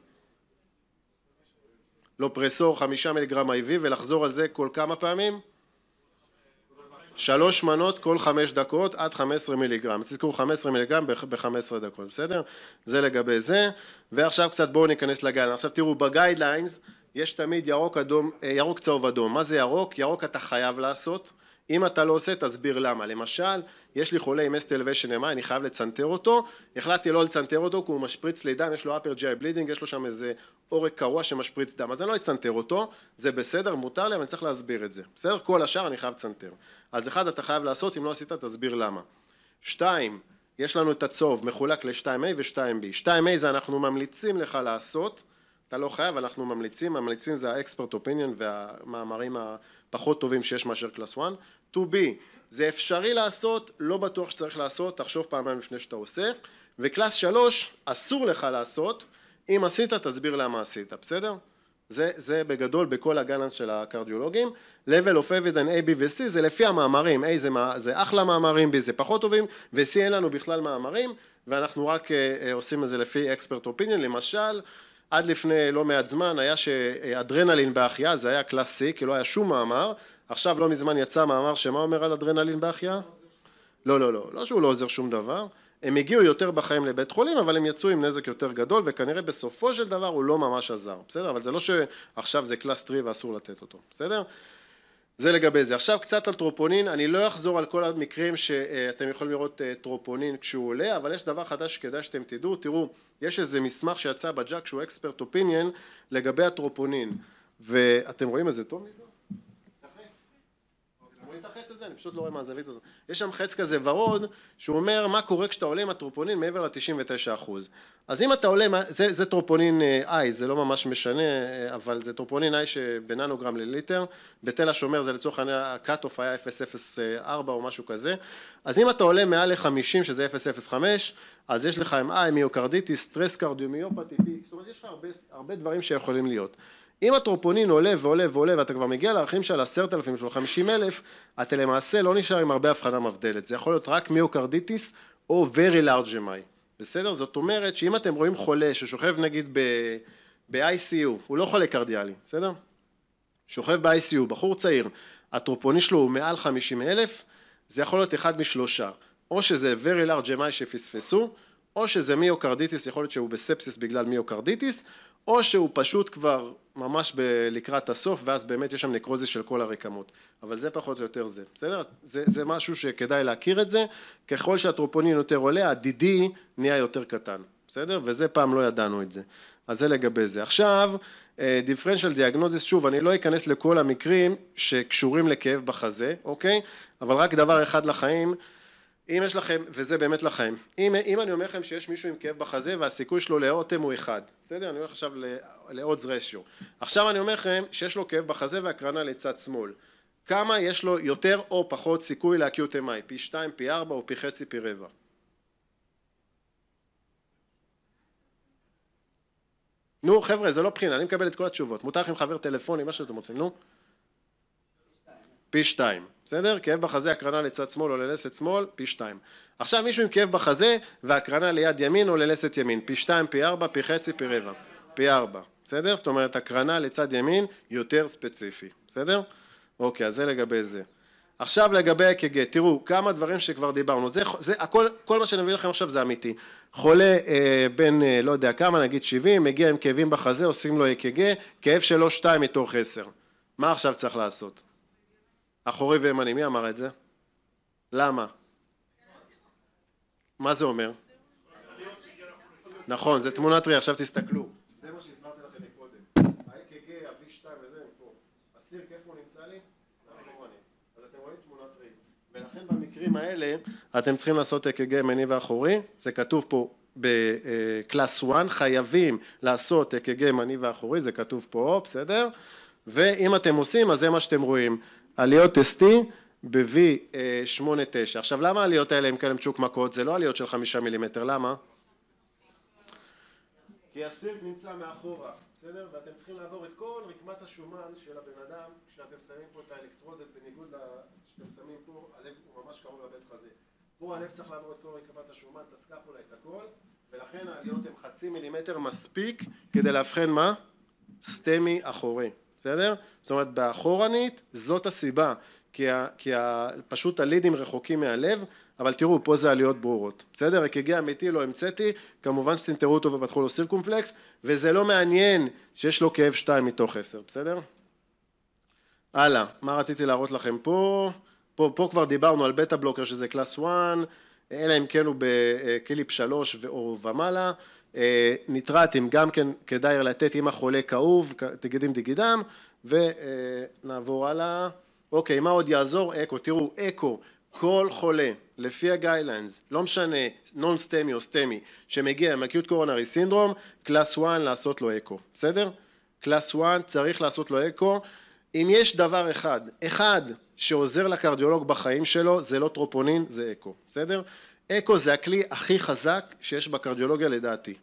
לא פרסור, חמישה מיליגרם IV ולחזור על זה כל כמה פעמים? שלוש מנות כל חמש דקות עד חמש עשרה מיליגרם, תזכרו חמש עשרה מיליגרם בחמש עשרה דקות, בסדר? זה לגבי זה, ועכשיו קצת בואו ניכנס לגיידליינס, עכשיו תראו בגיידליינס יש תמיד ירוק, אדום, אה, ירוק צהוב אדום. מה זה ירוק? ירוק אתה חייב לעשות. אם אתה לא עושה, תסביר למה. למשל, יש לי חולה עם STLV שנמה, אני חייב לצנתר אותו, החלטתי לא לצנתר אותו כי הוא משפריץ לי דם, יש לו upper GI bleeding, יש לו שם איזה עורק קרוע שמשפריץ דם, אז אני לא אצנתר אותו, זה בסדר, מותר לי, אבל אני צריך להסביר את זה. בסדר? כל השאר אני חייב לצנתר. אז אחד, אתה חייב לעשות, אם לא עשית, תסביר למה. שתיים, יש לנו את הצהוב, מחולק ל-2A ו-2B. 2A זה אנחנו ממליצים לך לעשות, אתה לא חייב, אנחנו ממליצים, ממליצים זה האקספרט אופיניון והמאמרים הפחות טובים שיש מאשר קלאס 1. to be, זה אפשרי לעשות, לא בטוח שצריך לעשות, תחשוב פעמיים לפני שאתה עושה, וקלאס 3, אסור לך לעשות, אם עשית תסביר למה עשית, בסדר? זה, זה בגדול בכל הגאנס של הקרדיולוגים. level of evidence A, B ו-C זה לפי המאמרים, A זה, מה, זה אחלה מאמרים, B זה פחות טובים, ו-C אין לנו בכלל מאמרים, ואנחנו רק uh, עושים את זה לפי expert opinion, למשל עד לפני לא מעט זמן היה שאדרנלין בהחייאה זה היה קלאסי כי לא היה שום מאמר עכשיו לא מזמן יצא מאמר שמה אומר על אדרנלין בהחייאה? לא לא לא לא שהוא לא עוזר שום דבר הם הגיעו יותר בחיים לבית חולים אבל הם יצאו עם נזק יותר גדול וכנראה בסופו של דבר הוא לא ממש עזר בסדר אבל זה לא שעכשיו זה קלאס 3 ואסור לתת אותו בסדר זה לגבי זה. עכשיו קצת על טרופונין, אני לא אחזור על כל המקרים שאתם יכולים לראות אה, טרופונין כשהוא עולה, אבל יש דבר חדש שכדאי שאתם תדעו, תראו, יש איזה מסמך שיצא בג'אק שהוא אקספרט אופיניאן לגבי הטרופונין, ואתם רואים איזה זה טוב? את החץ הזה, אני פשוט לא רואה מהזווית הזאת. יש שם חץ כזה ורוד, שהוא אומר מה קורה כשאתה עולה עם הטרופונין מעבר ל-99%. אז אם אתה עולה, זה, זה טרופונין אה, I, זה לא ממש משנה, אה, אבל זה טרופונין I שבננוגרם לליטר, בתל השומר זה לצורך העניין, הקאט-אוף היה 004 או משהו כזה, אז אם אתה עולה מעל ל-50 שזה 005, אז יש לך עם I, מיוקרדיטיס, סטרס קרדיומיופתי, זאת אומרת יש לך הרבה, הרבה דברים שיכולים להיות. אם הטרופונין עולה ועולה ועולה ואתה כבר מגיע לערכים של עשרת אלפים של חמישים אלף אתה למעשה לא נשאר עם הרבה הבחנה מבדלת זה יכול להיות רק מיוקרדיטיס או very large MI בסדר? זאת אומרת שאם אתם רואים חולה ששוכב נגיד ב... ב-ICU הוא לא חולה קרדיאלי בסדר? שוכב ב-ICU בחור צעיר הטרופונין שלו הוא מעל חמישים אלף זה יכול להיות אחד משלושה או שזה very large MI שפספסו או שזה מיוקרדיטיס, יכול להיות שהוא בספסיס בגלל מיוקרדיטיס, או שהוא פשוט כבר ממש לקראת הסוף, ואז באמת יש שם נקרוזיס של כל הרקמות. אבל זה פחות או יותר זה, בסדר? זה, זה משהו שכדאי להכיר את זה. ככל שהטרופונין יותר עולה, ה-DD נהיה יותר קטן, בסדר? וזה פעם לא ידענו את זה. אז זה לגבי זה. עכשיו, דיפרנציאל אה, דיאגנוזיס, שוב, אני לא אכנס לכל המקרים שקשורים לכאב בחזה, אוקיי? אבל רק דבר אחד לחיים. אם יש לכם, וזה באמת לחיים, אם, אם אני אומר לכם שיש מישהו עם כאב בחזה והסיכוי שלו לאוטם הוא אחד, בסדר? אני הולך עכשיו לאודס רשיו. עכשיו אני אומר לכם שיש לו כאב בחזה והקרנה לצד שמאל. כמה יש לו יותר או פחות סיכוי לאקיוט MI? פי 2, פי 4 או פי חצי, פי רבע? נו חבר'ה זה לא בחינה, אני מקבל את כל התשובות, מותר לכם חבר טלפוני, מה שאתם רוצים, נו פי שתיים, בסדר? כאב בחזה, הקרנה לצד שמאל או ללסת שמאל, פי שתיים. עכשיו מישהו עם כאב בחזה והקרנה ליד ימין או ללסת ימין, פי שתיים, פי ארבע, פי חצי, פי רבע, פי ארבע, בסדר? זאת אומרת הקרנה לצד ימין יותר ספציפי, בסדר? אוקיי, אז זה לגבי זה. עכשיו לגבי אק"ג, תראו כמה דברים שכבר דיברנו, זה, זה הכל, כל מה שאני מביא לכם עכשיו זה אמיתי, חולה אה, בן אה, לא יודע כמה, נגיד 70, מגיע עם כאבים בחזה, עושים לו אק"ג, כאב שלו 2 מתוך 10, מה עכשיו צריך לעשות? אחורי וימני, מי אמר את זה? למה? מה זה אומר? נכון, זה תמונת ראי, עכשיו תסתכלו. זה מה שהסברתי לכם מקודם. ה-EKG, ה-V2 וזה, הם פה. הסיר, איפה הוא נמצא לי? לא אז אתם רואים תמונת ראי. ולכן במקרים האלה, אתם צריכים לעשות EKG ימני ואחורי, זה כתוב פה בקלאס 1, חייבים לעשות EKG ימני ואחורי, זה כתוב פה, בסדר? ואם אתם עושים, אז זה מה שאתם רואים. עליות ST ב-V89. עכשיו למה העליות האלה הן כאלה מצ'וק מכות? זה לא עליות של חמישה מילימטר, למה? כי הסירק נמצא מאחורה, בסדר? ואתם צריכים לעבור את כל רקמת השומן של הבן אדם כשאתם שמים פה את האלקטרודת בניגוד שאתם שמים פה, הלב הוא ממש קרוב לבית חזה. פה הלב צריך לעבור את כל רקמת השומן, את הסקפולה, את הכל, ולכן העליות הן חצי מילימטר מספיק כדי לאבחן מה? סטמי אחורי. בסדר? זאת אומרת, באחורנית זאת הסיבה, כי, ה, כי ה, פשוט הלידים רחוקים מהלב, אבל תראו, פה זה עליות ברורות, בסדר? רק הגיע אמיתי לא המצאתי, כמובן שסינטרו אותו ופתחו לו סירקומפלקס, וזה לא מעניין שיש לו כאב 2 מתוך 10, בסדר? הלאה, מה רציתי להראות לכם פה? פה, פה כבר דיברנו על בטה בלוקר שזה קלאס 1, אלא אם כן הוא בקליפ 3 או ומעלה. אה, ניטרטים גם כן כדאי לתת אם החולה כאוב, דגידים דגידם, ונעבור אה, הלאה. אוקיי, מה עוד יעזור? אקו. תראו, אקו, כל חולה, לפי הגיידליינס, לא משנה, נון סטמי או סטמי, שמגיע עם אקיוט קורונרי סינדרום, קלאס 1 לעשות לו אקו, בסדר? קלאס 1 צריך לעשות לו אקו. אם יש דבר אחד, אחד שעוזר לקרדיולוג בחיים שלו, זה לא טרופונין, זה אקו, בסדר? אקו זה הכלי הכי חזק שיש בקרדיולוגיה לדעתי.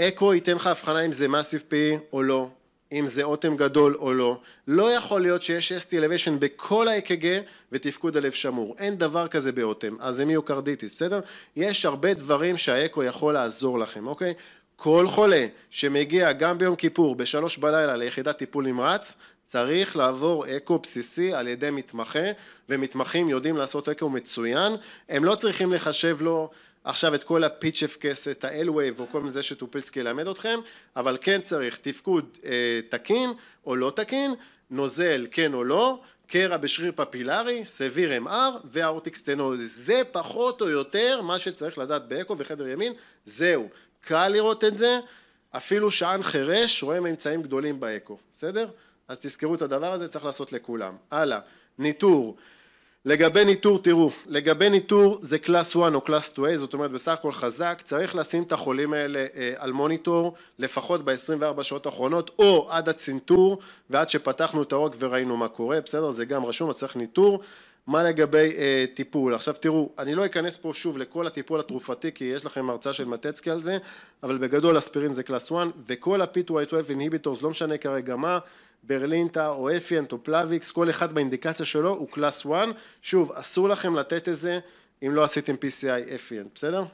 אקו ייתן לך הבחנה אם זה מסיב פי או לא, אם זה אוטם גדול או לא. לא יכול להיות שיש אסט אלוויישן בכל ה-EKG ותפקוד הלב שמור. אין דבר כזה באוטם, אז זה מיוקרדיטיס, בסדר? יש הרבה דברים שהאקו יכול לעזור לכם, אוקיי? כל חולה שמגיע גם ביום כיפור בשלוש בלילה ליחידת טיפול נמרץ, צריך לעבור אקו בסיסי על ידי מתמחה, ומתמחים יודעים לעשות אקו מצוין, הם לא צריכים לחשב לו עכשיו את כל הפיצ' אפקס, את האל-וייב או כל מיני זה שטופילסקי ילמד אתכם, אבל כן צריך תפקוד אה, תקין או לא תקין, נוזל כן או לא, קרע בשריר פפילרי, סביר MR והאורטיק סטנוזיס. זה פחות או יותר מה שצריך לדעת באקו וחדר ימין, זהו. קל לראות את זה, אפילו שען חירש רואה ממצאים גדולים באקו, בסדר? אז תזכרו את הדבר הזה, צריך לעשות לכולם. הלאה, ניטור. לגבי ניטור, תראו, לגבי ניטור זה קלאס 1 או קלאס 2A, זאת אומרת בסך הכל חזק, צריך לשים את החולים האלה אה, על מוניטור לפחות ב-24 שעות האחרונות, או עד הצנתור ועד שפתחנו את העורק וראינו מה קורה, בסדר? זה גם רשום, אז צריך ניטור. מה לגבי אה, טיפול? עכשיו תראו, אני לא אכנס פה שוב לכל הטיפול התרופתי כי יש לכם הרצאה של מטצקי על זה, אבל בגדול אספירין זה קלאס 1 וכל ה p 2 y 12 inhibitors, לא משנה כרגע מה, ברלינטה או אפיאנט או פלאביקס, כל אחד באינדיקציה שלו הוא קלאס 1, שוב אסור לכם לתת את זה אם לא עשיתם PCI אפיאנט, בסדר?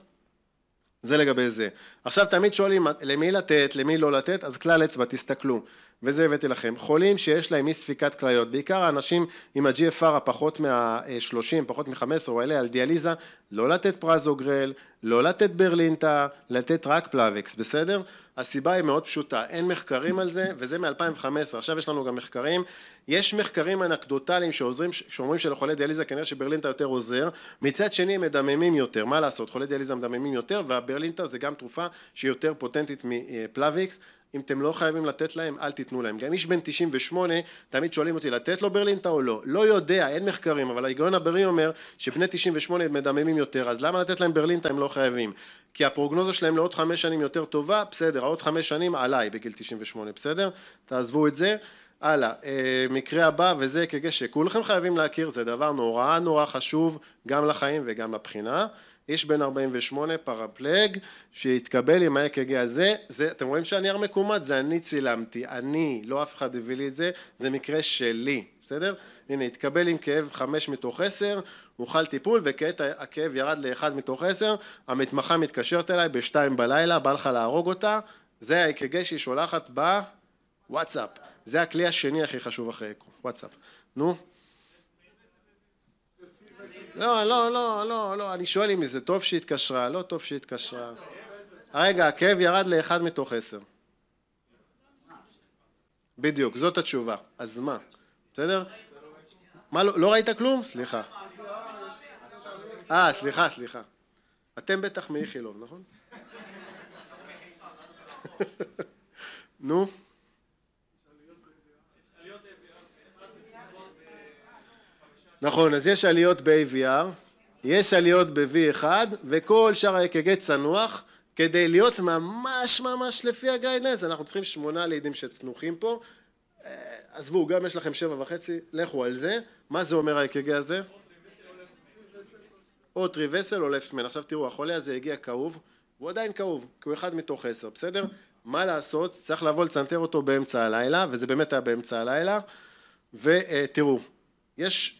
זה לגבי זה. עכשיו תמיד שואלים למי לתת, למי לא לתת, אז כלל אצבע, תסתכלו. וזה הבאתי לכם, חולים שיש להם אי ספיקת כליות, בעיקר האנשים עם ה-GFR הפחות מה-30, פחות מ-15 או אלה על דיאליזה, לא לתת פרזוגרל, לא לתת ברלינטה, לתת רק פלאבקס, בסדר? הסיבה היא מאוד פשוטה, אין מחקרים על זה, וזה מ-2015, עכשיו יש לנו גם מחקרים, יש מחקרים אנקדוטליים שעוזרים, שאומרים שלחולי דיאליזה כנראה שברלינטה יותר עוזר, מצד שני הם מדממים יותר, מה לעשות, חולי דיאליזה מדממים יותר, והברלינטה זה גם תרופה שהיא יותר פוטנטית מפלאביקס, אה, אם אתם לא חייבים לתת להם, אל תיתנו להם. גם איש בן 98, תמיד שואלים אותי, לתת לו ברלינטה או לא? לא יודע, אין מחקרים, אבל ההיגיון הבריא אומר שבני 98 מדממים יותר, אז למה לתת להם ברלינטה הם לא חייבים? כי הפרוגנוזה שלהם לעוד חמש שנים יותר טובה, בסדר, העוד חמש שנים עליי בגיל 98, בסדר? תעזבו את זה. הלאה, אה, מקרה הבא וזה כגשק, כולכם חייבים להכיר, זה דבר נורא נורא חשוב גם לחיים וגם לבחינה. איש בן 48 פרפלג שהתקבל עם האק"ג הזה, זה, אתם רואים שהנייר מקומט, זה אני צילמתי, אני, לא אף אחד הביא לי את זה, זה מקרה שלי, בסדר? הנה, התקבל עם כאב 5 מתוך 10, הוכל טיפול וכעת הכאב ירד ל-1 מתוך 10, המתמחה מתקשרת אליי ב-2 בלילה, בא לך להרוג אותה, זה האק"ג שהיא שולחת בוואטסאפ, זה הכלי השני הכי חשוב אחרי אקו, וואטסאפ, נו לא, לא, לא, לא, לא, אני שואל אם זה טוב שהתקשרה, לא טוב שהתקשרה. רגע, הכאב ירד לאחד מתוך עשר. בדיוק, זאת התשובה. אז מה? בסדר? מה, לא, לא ראית כלום? סליחה. אה, סליחה, סליחה. אתם בטח מאיכילוב, נכון? נו? נכון, אז יש עליות ב-AVR, יש עליות ב-V1, וכל שאר ה-EKG צנוח. כדי להיות ממש ממש לפי הגיידלס, אנחנו צריכים שמונה לידים שצנוחים פה. אה, עזבו, גם יש לכם שבע וחצי, לכו על זה. מה זה אומר ה-EKG הזה? או טריווסל או לפטמן. עכשיו תראו, החולה הזה הגיע כאוב, הוא עדיין כאוב, כי הוא אחד מתוך עשר, בסדר? מה לעשות, צריך לבוא לצנתר אותו באמצע הלילה, וזה באמת היה באמצע הלילה, ותראו, אה, יש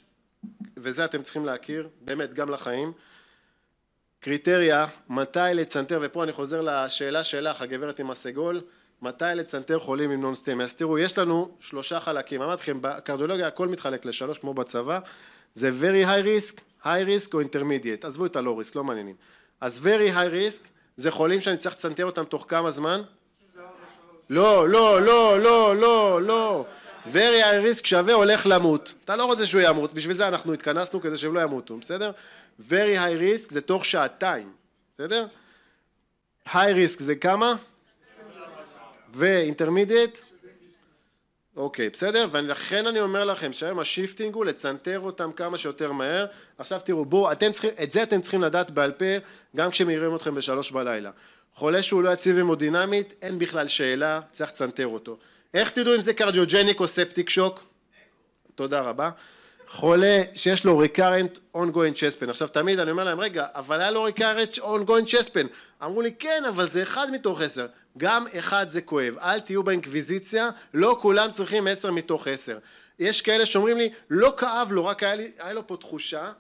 וזה אתם צריכים להכיר, באמת גם לחיים, קריטריה, מתי לצנתר, ופה אני חוזר לשאלה שלך, הגברת עם הסגול, מתי לצנתר חולים עם נונסטמיה. אז תראו, יש לנו שלושה חלקים. אמרתי לכם, בקרדיולוגיה הכל מתחלק לשלוש, כמו בצבא, זה very high risk, high risk או intermediate. עזבו את הלא risk, לא מעניינים. אז very high risk זה חולים שאני צריך לצנתר אותם תוך כמה זמן? לא, לא, לא, לא, לא, לא. very high risk שווה הולך למות. אתה לא רוצה שהוא ימות, בשביל זה אנחנו התכנסנו, כדי שהם לא ימותו, בסדר? very high risk זה תוך שעתיים, בסדר? high risk זה כמה? ואינטרמידיאט? אוקיי, בסדר? ולכן אני אומר לכם שהיום השיפטינג הוא לצנתר אותם כמה שיותר מהר. עכשיו תראו, בואו, אתם צריכים, את זה אתם צריכים לדעת בעל פה גם כשמעירים אתכם בשלוש בלילה. חולה שהוא לא יציב המודינמית, אין בכלל שאלה, צריך לצנתר אותו. איך תדעו אם זה קרדיוג'ניק או ספטיק שוק? תודה רבה. חולה שיש לו recurrent ongoing chest pain. עכשיו תמיד אני אומר להם, רגע, אבל היה לו recurrent ongoing chest pain. אמרו לי, כן, אבל זה אחד מתוך עשר. גם אחד זה כואב, אל תהיו באינקוויזיציה, לא כולם צריכים עשר מתוך עשר. יש כאלה שאומרים לי, לא כאב לו, רק היה, לי, היה לו פה תחושה.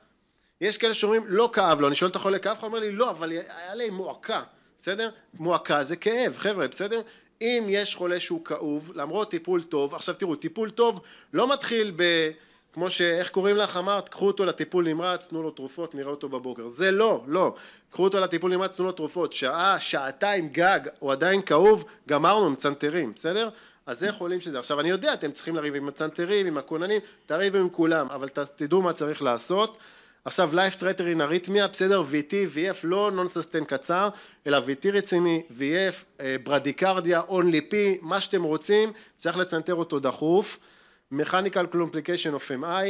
יש כאלה שאומרים, לא כאב לו. אני שואל את החולה, כאב לך? הוא אומר לי, לא, אבל היה לי מועקה. בסדר? מועקה זה כאב, חבר'ה, בסדר? אם יש חולה שהוא כאוב, למרות טיפול טוב, עכשיו תראו, טיפול טוב לא מתחיל ב... כמו ש... איך קוראים לך? אמרת, קחו אותו לטיפול נמרץ, תנו לו תרופות, נראה אותו בבוקר. זה לא, לא. קחו אותו לטיפול נמרץ, תנו לו תרופות. שעה, שעתיים גג, הוא עדיין כאוב, גמרנו, מצנתרים, בסדר? אז זה חולים שזה. עכשיו, אני יודע, אתם צריכים לריב עם הצנתרים, עם הכוננים, תריבו עם כולם, אבל תדעו מה צריך לעשות. עכשיו life threatening אריתמיה, בסדר, VT, VF, לא נונססטיין קצר, אלא VT רציני, VF, אה, ברדיקרדיה, אונלי פי, מה שאתם רוצים, צריך לצנתר אותו דחוף, מכניקל complication אוף MI,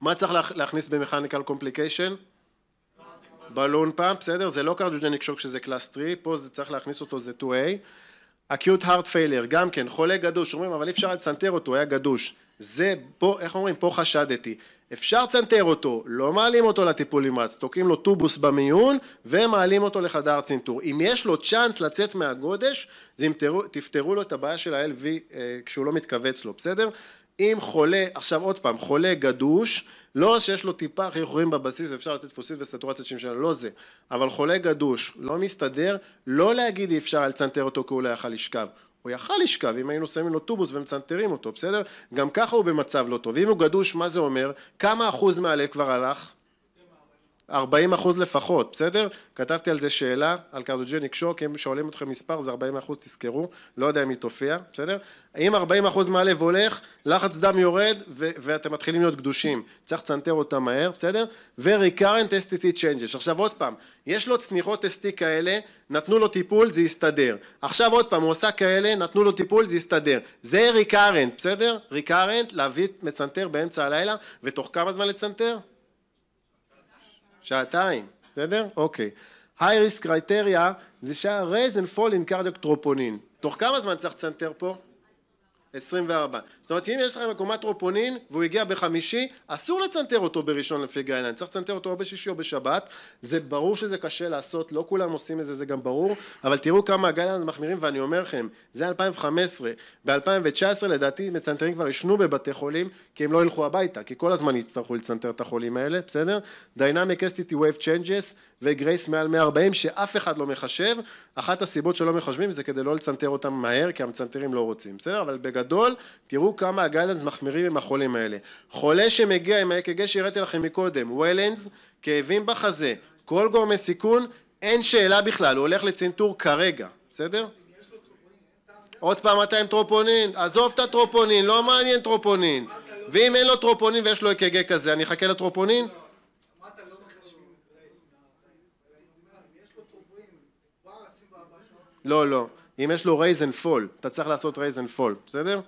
מה צריך להכניס במכניקל קומפליקיישן? בלון פאמפ, בסדר? זה לא קרדיוג'ניק שוק שזה קלאס 3, פה זה צריך להכניס אותו, זה 2A. אקיוט heart פיילר, גם כן, חולה גדוש, אומרים אבל אי אפשר לצנתר אותו, היה גדוש. זה, פה, איך אומרים, פה חשדתי. אפשר לצנתר אותו, לא מעלים אותו לטיפול נמרץ, תוקעים לו טובוס במיון ומעלים אותו לחדר צנתור. אם יש לו צ'אנס לצאת מהגודש, זה אם תפתרו לו את הבעיה של ה-LV אה, כשהוא לא מתכווץ לו, בסדר? אם חולה, עכשיו עוד פעם, חולה גדוש, לא שיש לו טיפה חיוכים בבסיס, אפשר לתת דפוסית וסטורציות שמשנה, לא זה, אבל חולה גדוש, לא מסתדר, לא להגיד אי אפשר לצנתר אותו כי הוא לא יכל לשכב. הוא יכל לשכב אם היינו שמים לו טובוס ומצנתרים אותו, בסדר? גם ככה הוא במצב לא טוב. אם הוא גדוש, מה זה אומר? כמה אחוז מהלב כבר הלך? 40 אחוז לפחות, בסדר? כתבתי על זה שאלה, על קרדוג'ניק שוק, אם שואלים אתכם מספר זה 40 אחוז, תזכרו, לא יודע אם היא תופיע, בסדר? אם 40 אחוז מהלב הולך, לחץ דם יורד ו- ואתם מתחילים להיות גדושים, צריך לצנתר אותם מהר, בסדר? ו-recurrent STT changes. עכשיו עוד פעם, יש לו צניחות ST כאלה, נתנו לו טיפול, זה יסתדר. עכשיו עוד פעם, הוא עושה כאלה, נתנו לו טיפול, זה יסתדר. זה recurrent, בסדר? recurrent, להביא מצנתר באמצע הלילה, ותוך כמה זמן לצנתר? שעתיים, בסדר? אוקיי. High risk criteria זה שהרייזן פולין קרדיוקטרופונין. תוך כמה זמן צריך לצנתר פה? 24. זאת אומרת אם יש לכם עקומת טרופונין והוא הגיע בחמישי אסור לצנתר אותו בראשון לפי גיילן, צריך לצנתר אותו או בשישי או בשבת זה ברור שזה קשה לעשות לא כולם עושים את זה זה גם ברור אבל תראו כמה הגאיילנד מחמירים ואני אומר לכם זה 2015 ב-2019 לדעתי מצנתרים כבר ישנו בבתי חולים כי הם לא ילכו הביתה כי כל הזמן יצטרכו לצנתר את החולים האלה בסדר? Dynamic Estity Wave Changes וגרייס מעל 140 שאף אחד לא מחשב, אחת הסיבות שלא מחשבים זה כדי לא לצנתר אותם מהר כי המצנתרים לא רוצים, בסדר? אבל בגדול תראו כמה הגיידנס מחמירים עם החולים האלה. חולה שמגיע עם ה-EKG שהראיתי לכם מקודם, וולנס, כאבים בחזה, כל גורמי סיכון, אין שאלה בכלל, הוא הולך לצנתור כרגע, בסדר? עוד פעם אתה עם טרופונין, עזוב את הטרופונין, לא מעניין טרופונין. ואם אין לו טרופונין ויש לו אק"ג כזה, אני אחכה לטרופונין? לא, לא. אם יש לו רייז אנד פול, אתה צריך לעשות רייז אנד פול, בסדר?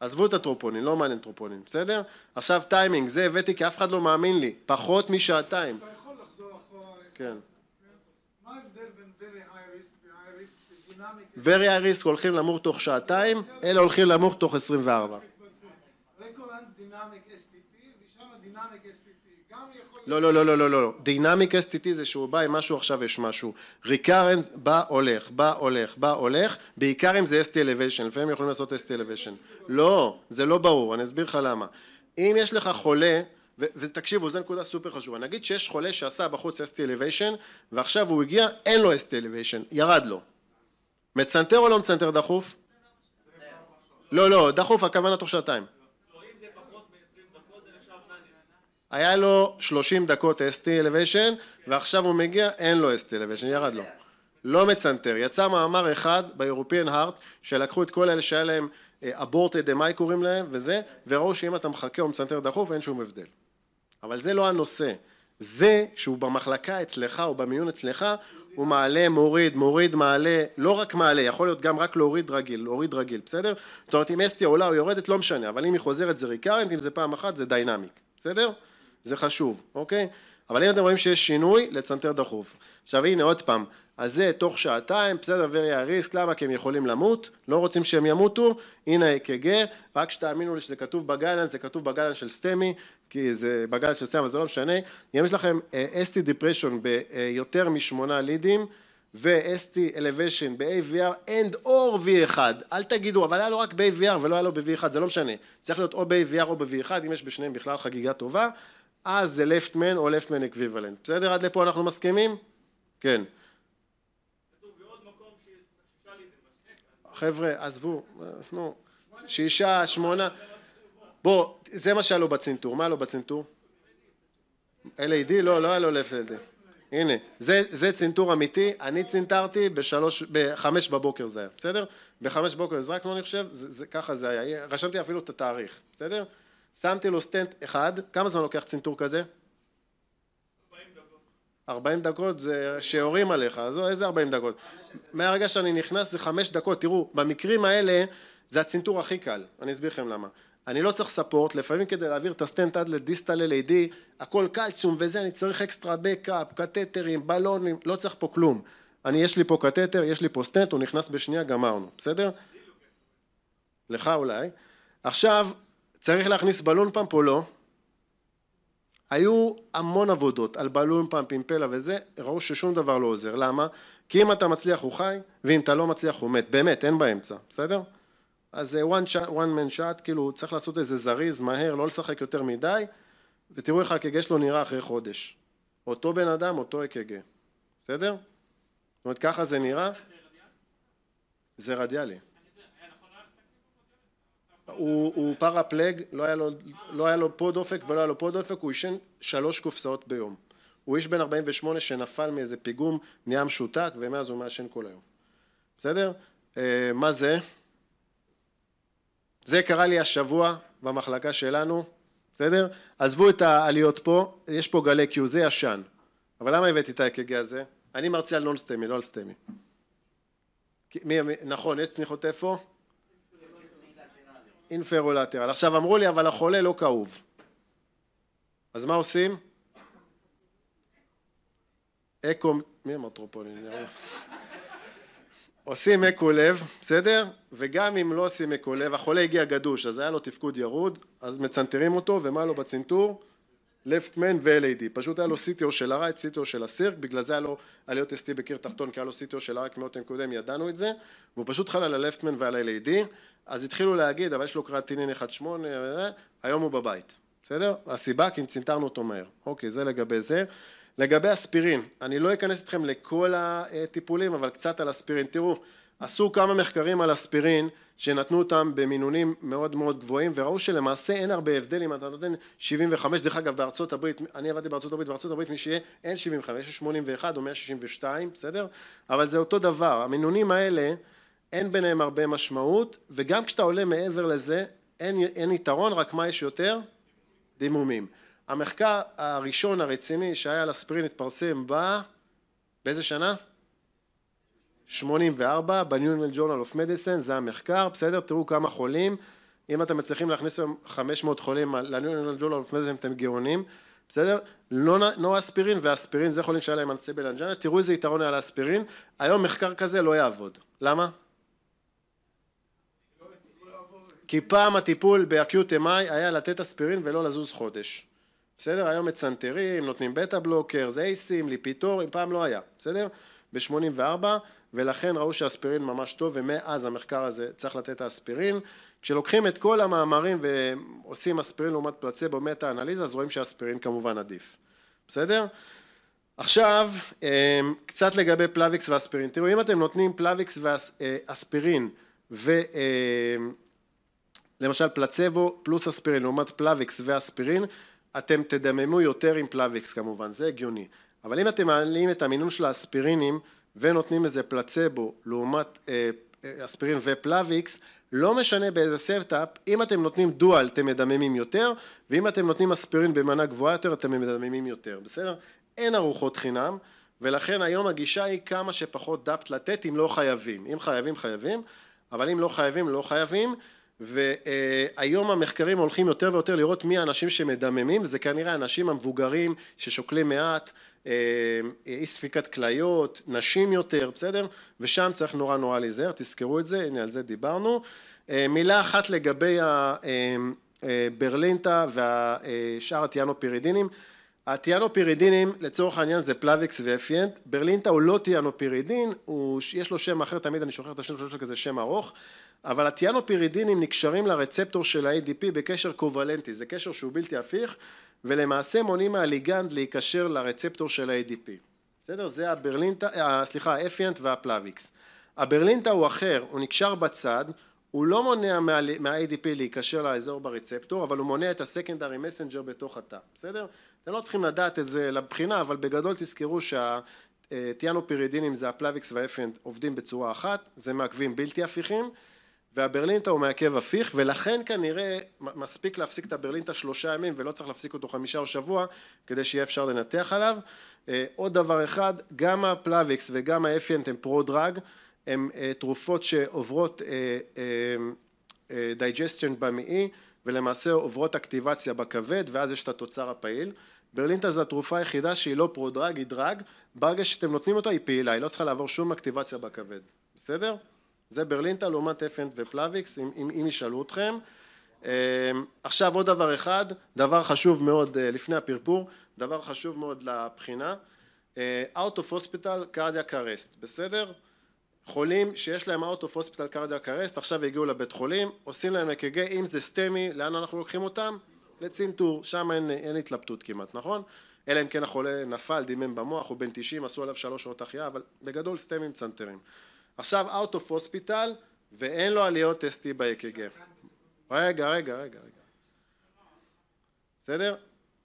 עזבו את הטרופונים, לא מעניין טרופונים, בסדר? עכשיו טיימינג, זה הבאתי כי אף אחד לא מאמין לי, פחות משעתיים. אתה יכול לחזור אחורה. כן. מה ההבדל בין very high risk ו-high risk בדינמיקה? very high risk הולכים למוך תוך שעתיים, אלה הולכים למוך תוך 24. רקורנט דינמיק לא, לא, לא, לא, לא, לא. דינמיק לא. STT זה שהוא בא עם משהו, עכשיו יש משהו. ריקרנס בא, הולך, בא, הולך, בא, הולך, בעיקר אם זה ST elevation, לפעמים יכולים לעשות ST elevation. לא, זה לא ברור, אני אסביר לך למה. אם יש לך חולה, ו- ותקשיבו, זו נקודה סופר חשובה. נגיד שיש חולה שעשה בחוץ ST elevation, ועכשיו הוא הגיע, אין לו ST elevation, ירד לו. מצנתר או לא מצנתר דחוף? לא, לא, דחוף, הכוונה תוך שעתיים. היה לו 30 דקות ST elevation, ועכשיו הוא מגיע, אין לו ST elevation, ירד לו. לא מצנתר. יצא מאמר אחד ב-European Heart, שלקחו את כל אלה שהיה להם אבורטד אה, אמאי קוראים להם, וזה, וראו שאם אתה מחכה או מצנתר דחוף, אין שום הבדל. אבל זה לא הנושא. זה שהוא במחלקה אצלך או במיון אצלך, הוא מעלה, מוריד, מוריד, מעלה, לא רק מעלה, יכול להיות גם רק להוריד רגיל, להוריד רגיל, בסדר? זאת אומרת, אם אסטיה עולה או יורדת, לא משנה, אבל אם היא חוזרת זה ריקרנט, אם זה פעם אחת, זה דיינמיק, בסדר? זה חשוב, אוקיי? אבל אם אתם רואים שיש שינוי, לצנתר דחוף. עכשיו הנה עוד פעם, אז זה תוך שעתיים, בסדר וריה ריסק, למה? כי הם יכולים למות, לא רוצים שהם ימותו, הנה אק"ג, רק שתאמינו לי שזה כתוב בגלנס, זה כתוב בגלנס של סטמי, כי זה בגלנס של סטמי, אבל זה לא משנה. אם יש לכם אה, ST depression ביותר אה, משמונה לידים, ו-ST Elevation ב-AVR and or V1, אל תגידו, אבל היה לו רק ב-AVR ולא היה לו ב-V1, זה לא משנה, צריך להיות או ב-AVR או ב-V1, אם יש בשניהם בכלל חגיגה טובה. אז זה left man או left man equivalent. בסדר? עד לפה אנחנו מסכימים? כן. חבר'ה, עזבו, נו, שישה, שמונה, בוא, זה מה שהיה לו בצנתור, מה היה לו בצנתור? LAD? לא, לא היה לו LAD. הנה, זה, זה צנתור אמיתי, אני צנתרתי בשלוש, בחמש בבוקר זה היה, בסדר? בחמש בבוקר הזרקנו לא אני חושב, זה, זה, ככה זה היה, רשמתי אפילו את התאריך, בסדר? שמתי לו סטנט אחד, כמה זמן לוקח צנתור כזה? 40 דקות. זה שיורים עליך, אז איזה 40 דקות? מהרגע שאני נכנס זה 5 דקות, תראו, במקרים האלה זה הצנתור הכי קל, אני אסביר לכם למה. אני לא צריך ספורט, לפעמים כדי להעביר את הסטנט עד לדיסטל לידי, הכל קלציום וזה, אני צריך אקסטרה בקאפ, קטטרים, בלונים, לא צריך פה כלום. אני, יש לי פה קטטר, יש לי פה סטנט, הוא נכנס בשנייה, גמרנו, בסדר? לך אולי. עכשיו, צריך להכניס בלון פאמפ או לא? היו המון עבודות על בלון פאמפ, עם פלע וזה, ראו ששום דבר לא עוזר. למה? כי אם אתה מצליח הוא חי, ואם אתה לא מצליח הוא מת. באמת, אין באמצע, בסדר? אז זה אה, one, shot, one man shot, כאילו צריך לעשות איזה זריז, מהר, לא לשחק יותר מדי, ותראו איך האק"ג שלו נראה אחרי חודש. אותו בן אדם, אותו אק"ג. בסדר? זאת אומרת, ככה זה נראה. זה רדיאלי. הוא, הוא פרפלג, לא, היה לו, לא היה לו פה דופק ולא היה לו פה דופק, הוא עישן שלוש קופסאות ביום. הוא איש בן 48 שנפל מאיזה פיגום, נהיה משותק, ומאז הוא מעשן כל היום. בסדר? אה, מה זה? זה קרה לי השבוע במחלקה שלנו, בסדר? עזבו את העליות פה, יש פה גלי קיו, זה ישן. אבל למה הבאתי את ה הזה? אני מרצה על נון סטמי, לא על סטמי. מי, מי, נכון, יש צניחות איפה? אינפרולטרל. עכשיו אמרו לי, אבל החולה לא כאוב. אז מה עושים? אקו... מי אמר טרופולין? עושים אקו לב, בסדר? וגם אם לא עושים אקו לב, החולה הגיע גדוש, אז היה לו תפקוד ירוד, אז מצנתרים אותו, ומה לו בצנתור? לפטמן ו-LAD, פשוט היה לו CTO של הרייט, CTO של הסירק, בגלל זה היה לו עליות ST בקיר תחתון, כי היה לו CTO של הרייט מאוטן קודם, ידענו את זה, והוא פשוט חל על הלפטמן ועל ה-LAD, אז התחילו להגיד, אבל יש לו קראטינין 1.8, אה, אה, היום הוא בבית, בסדר? הסיבה, כי אם צנתרנו אותו מהר. אוקיי, זה לגבי זה. לגבי אספירין, אני לא אכנס אתכם לכל הטיפולים, אבל קצת על אספירין. תראו, עשו כמה מחקרים על אספירין שנתנו אותם במינונים מאוד מאוד גבוהים וראו שלמעשה אין הרבה הבדל אם אתה נותן 75 דרך אגב בארצות הברית אני עבדתי בארצות הברית בארצות הברית מי שיהיה אין 75 יש 81 או 162 בסדר אבל זה אותו דבר המינונים האלה אין ביניהם הרבה משמעות וגם כשאתה עולה מעבר לזה אין, אין יתרון רק מה יש יותר דימומים המחקר הראשון הרציני שהיה על אספירין התפרסם בא באיזה שנה? 84 בניו ניו ג'ורנל אוף מדיסן זה המחקר בסדר תראו כמה חולים אם אתם מצליחים להכניס היום 500 חולים לניו ניו ג'ורנל אוף מדיסן אתם גאונים בסדר? לא, לא אספירין ואספירין זה חולים שהיה להם אנסיבל אנג'נה תראו איזה יתרון היה לאספירין, היום מחקר כזה לא יעבוד למה? כי פעם הטיפול באקיוט אמאי היה לתת אספירין ולא לזוז חודש בסדר? היום מצנתרים, נותנים בטה בלוקר, זה אייסים, ליפיטורים, פעם לא היה, בסדר? ב-84 ולכן ראו שאספירין ממש טוב ומאז המחקר הזה צריך לתת את האספירין. כשלוקחים את כל המאמרים ועושים אספירין לעומת פלצבו מטה אנליזה אז רואים שאספירין כמובן עדיף. בסדר? עכשיו אה, קצת לגבי פלאביקס ואספירין. תראו אם אתם נותנים פלאביקס ואספירין אה, ולמשל אה, פלצבו פלוס אספירין לעומת פלאביקס ואספירין אתם תדממו יותר עם פלאביקס כמובן, זה הגיוני. אבל אם אתם מעלים את המינון של האספירינים ונותנים איזה פלצבו לעומת אה, אה אספירין ופלאביקס, לא משנה באיזה סרטאפ, אם אתם נותנים דואל אתם מדממים יותר, ואם אתם נותנים אספירין במנה גבוהה יותר אתם מדממים יותר, בסדר? אין ארוחות חינם, ולכן היום הגישה היא כמה שפחות דאפט לתת אם לא חייבים. אם חייבים חייבים, אבל אם לא חייבים לא חייבים. והיום המחקרים הולכים יותר ויותר לראות מי האנשים שמדממים, וזה כנראה האנשים המבוגרים ששוקלים מעט, אה, אי ספיקת כליות, נשים יותר, בסדר? ושם צריך נורא נורא להיזהר, תזכרו את זה, הנה על זה דיברנו. אה, מילה אחת לגבי הברלינטה אה, והשאר הטיאנופירידינים. הטיאנופירידינים לצורך העניין זה פלאביקס ואפיינט, ברלינטה הוא לא טיאנופירידין, הוא, יש לו שם אחר, תמיד אני שוכח את השם שלו, כזה שם ארוך. אבל הטיאנופירידינים נקשרים לרצפטור של ה-ADP בקשר קובלנטי, זה קשר שהוא בלתי הפיך ולמעשה מונעים מהליגנד להיקשר לרצפטור של ה-ADP. בסדר? זה הברלינטה, אה, סליחה, האפיאנט והפלאביקס. הברלינטה הוא אחר, הוא נקשר בצד, הוא לא מונע מה, מה-ADP להיקשר לאזור ברצפטור, אבל הוא מונע את הסקנדרי מסנג'ר בתוך התא, בסדר? אתם לא צריכים לדעת את זה לבחינה, אבל בגדול תזכרו שהטיאנופירידינים אה, זה הפלאביקס והאפיאנט עובדים בצורה אחת, זה מעכבים בלתי הפיכים. והברלינטה הוא מעכב הפיך, ולכן כנראה מספיק להפסיק את הברלינטה שלושה ימים ולא צריך להפסיק אותו חמישה או שבוע, כדי שיהיה אפשר לנתח עליו. אה, עוד דבר אחד, גם הפלאביקס וגם האפיינט הם פרו-דרג, הם אה, תרופות שעוברות דייג'סטיון אה, במעי, ולמעשה עוברות אקטיבציה בכבד, ואז יש את התוצר הפעיל. ברלינטה זו התרופה היחידה שהיא לא פרו-דרג, היא דרג, ברגע שאתם נותנים אותה היא פעילה, היא לא צריכה לעבור שום אקטיבציה בכבד, בסדר? זה ברלינטה לעומת אפנט ופלאביקס, אם, אם, אם ישאלו אתכם. אה, עכשיו עוד דבר אחד, דבר חשוב מאוד אה, לפני הפרפור, דבר חשוב מאוד לבחינה, אה, Out of Hospital cardiac arrest, בסדר? חולים שיש להם Out of Hospital cardiac arrest, עכשיו הגיעו לבית חולים, עושים להם אק"ג, אם זה סטמי, לאן אנחנו לוקחים אותם? לצנתור, שם אין, אין התלבטות כמעט, נכון? אלא אם כן החולה נפל, דימם במוח, הוא בן 90, עשו עליו שלוש שעות החייאה, אבל בגדול סטמים צנתרים. עכשיו out of hospital ואין לו עליות ST ב-EKG. רגע, רגע, רגע, רגע. בסדר?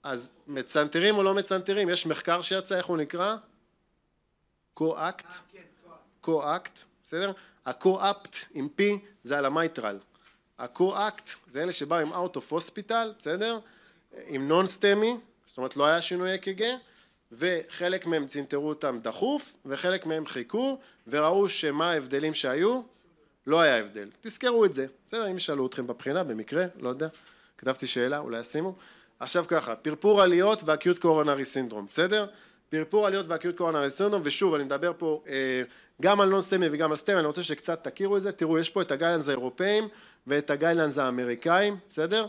אז מצנתרים או לא מצנתרים? יש מחקר שיצא, איך הוא נקרא? קו-אקט? כן, קו-אקט, בסדר? הקו-אפט עם P זה על המייטרל. הקו-אקט זה אלה שבאו עם out of hospital, בסדר? עם נון-סטמי, זאת אומרת לא היה שינוי אק"ג, וחלק מהם צנתרו אותם דחוף וחלק מהם חיכו וראו שמה ההבדלים שהיו? לא היה הבדל. תזכרו את זה. בסדר, אם ישאלו אתכם בבחינה, במקרה, לא יודע, כתבתי שאלה, אולי ישימו. עכשיו ככה, פרפור עליות ואקיוט קורונרי סינדרום, בסדר? פרפור עליות ואקיוט קורונרי סינדרום, ושוב, אני מדבר פה אה, גם על נון סמי וגם על סטמי, אני רוצה שקצת תכירו את זה. תראו, יש פה את הגיילנס האירופאים ואת הגיילנס האמריקאים, בסדר?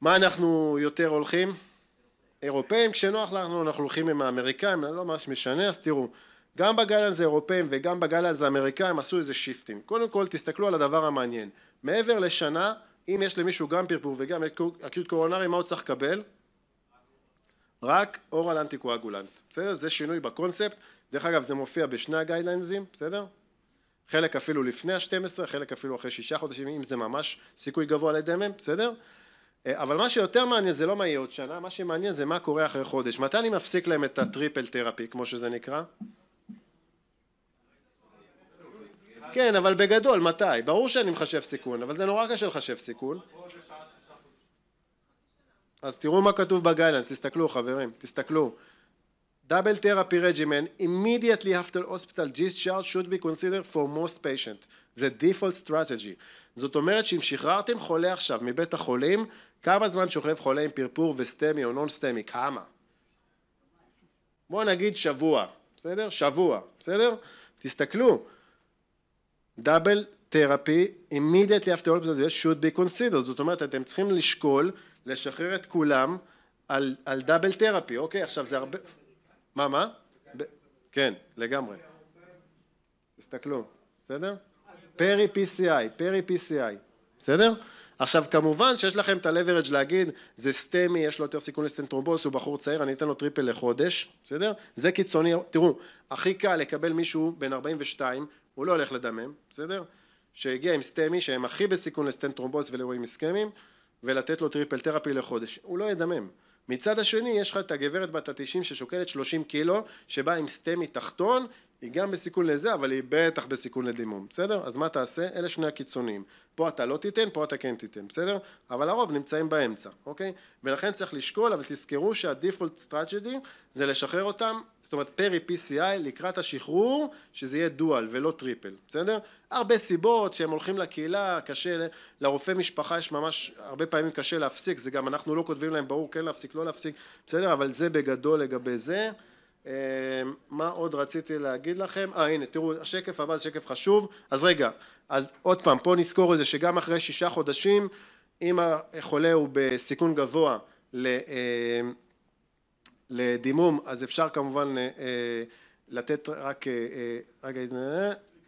מה אנחנו יותר הולכים? אירופאים כשנוח לנו אנחנו הולכים עם האמריקאים, לא ממש משנה, אז תראו, גם בגלנט זה אירופאים וגם בגלנט זה אמריקאים עשו איזה שיפטים. קודם כל תסתכלו על הדבר המעניין, מעבר לשנה, אם יש למישהו גם פרפור וגם אקיוט קורונרי, מה הוא צריך לקבל? רק אורל אנטיקואגולנט, בסדר? זה שינוי בקונספט, דרך אגב זה מופיע בשני הגיידליינזים, בסדר? חלק אפילו לפני ה-12, חלק אפילו אחרי שישה חודשים, אם זה ממש סיכוי גבוה לדמם, בסדר? אה, אבל מה שיותר מעניין זה לא מה יהיה עוד שנה, מה שמעניין זה מה קורה אחרי חודש. מתי אני מפסיק להם את הטריפל תרפי, כמו שזה נקרא? כן, אבל בגדול, מתי? ברור שאני מחשב סיכון, אבל זה נורא קשה לחשב סיכון. אז תראו מה כתוב בגיילנד, תסתכלו חברים, תסתכלו. דאבל תרפי רג'ימן, immediately after hospital discharge should be considered for most patient. זה default strategy. זאת אומרת שאם שחררתם חולה עכשיו מבית החולים, כמה זמן שוכב חולה עם פרפור וסטמי או נון סטמי? כמה? בואו נגיד שבוע, בסדר? שבוע, בסדר? תסתכלו, דאבל תרפי, immediately after all שוט בי קונסידר. זאת אומרת אתם צריכים לשקול, לשחרר את כולם על, על דאבל תרפי, אוקיי? עכשיו זה הרבה... מה, מה? כן, לגמרי. תסתכלו, בסדר? פרי PCI, פרי PCI, בסדר? עכשיו כמובן שיש לכם את ה להגיד זה סטמי, יש לו יותר סיכון לסטנטרומבוס, הוא בחור צעיר, אני אתן לו טריפל לחודש, בסדר? זה קיצוני, תראו, הכי קל לקבל מישהו בן 42, הוא לא הולך לדמם, בסדר? שהגיע עם סטמי, שהם הכי בסיכון לסטנטרומבוס ולאירועים הסכמים, ולתת לו טריפל תרפי לחודש, הוא לא ידמם. מצד השני יש לך את הגברת בת ה-90 ששוקלת 30 קילו, שבאה עם סטמי תחתון, היא גם בסיכון לזה, אבל היא בטח בסיכון לדימום, בסדר? אז מה תעשה? אלה שני הקיצוניים. פה אתה לא תיתן, פה אתה כן תיתן, בסדר? אבל הרוב נמצאים באמצע, אוקיי? ולכן צריך לשקול, אבל תזכרו שהדיפולט סטרטג'י זה לשחרר אותם, זאת אומרת פרי PCI לקראת השחרור, שזה יהיה דואל ולא טריפל, בסדר? הרבה סיבות שהם הולכים לקהילה, קשה, לרופא משפחה יש ממש, הרבה פעמים קשה להפסיק, זה גם אנחנו לא כותבים להם ברור כן להפסיק, לא להפסיק, בסדר? אבל זה בגדול לגבי זה. אמ, מה עוד רציתי להגיד לכם? אה הנה תראו השקף הבא זה שקף חשוב אז רגע אז עוד פעם פה נזכור את זה שגם אחרי שישה חודשים אם החולה הוא בסיכון גבוה אמ, לדימום אז אפשר כמובן אה, אה, לתת רק אה, רגע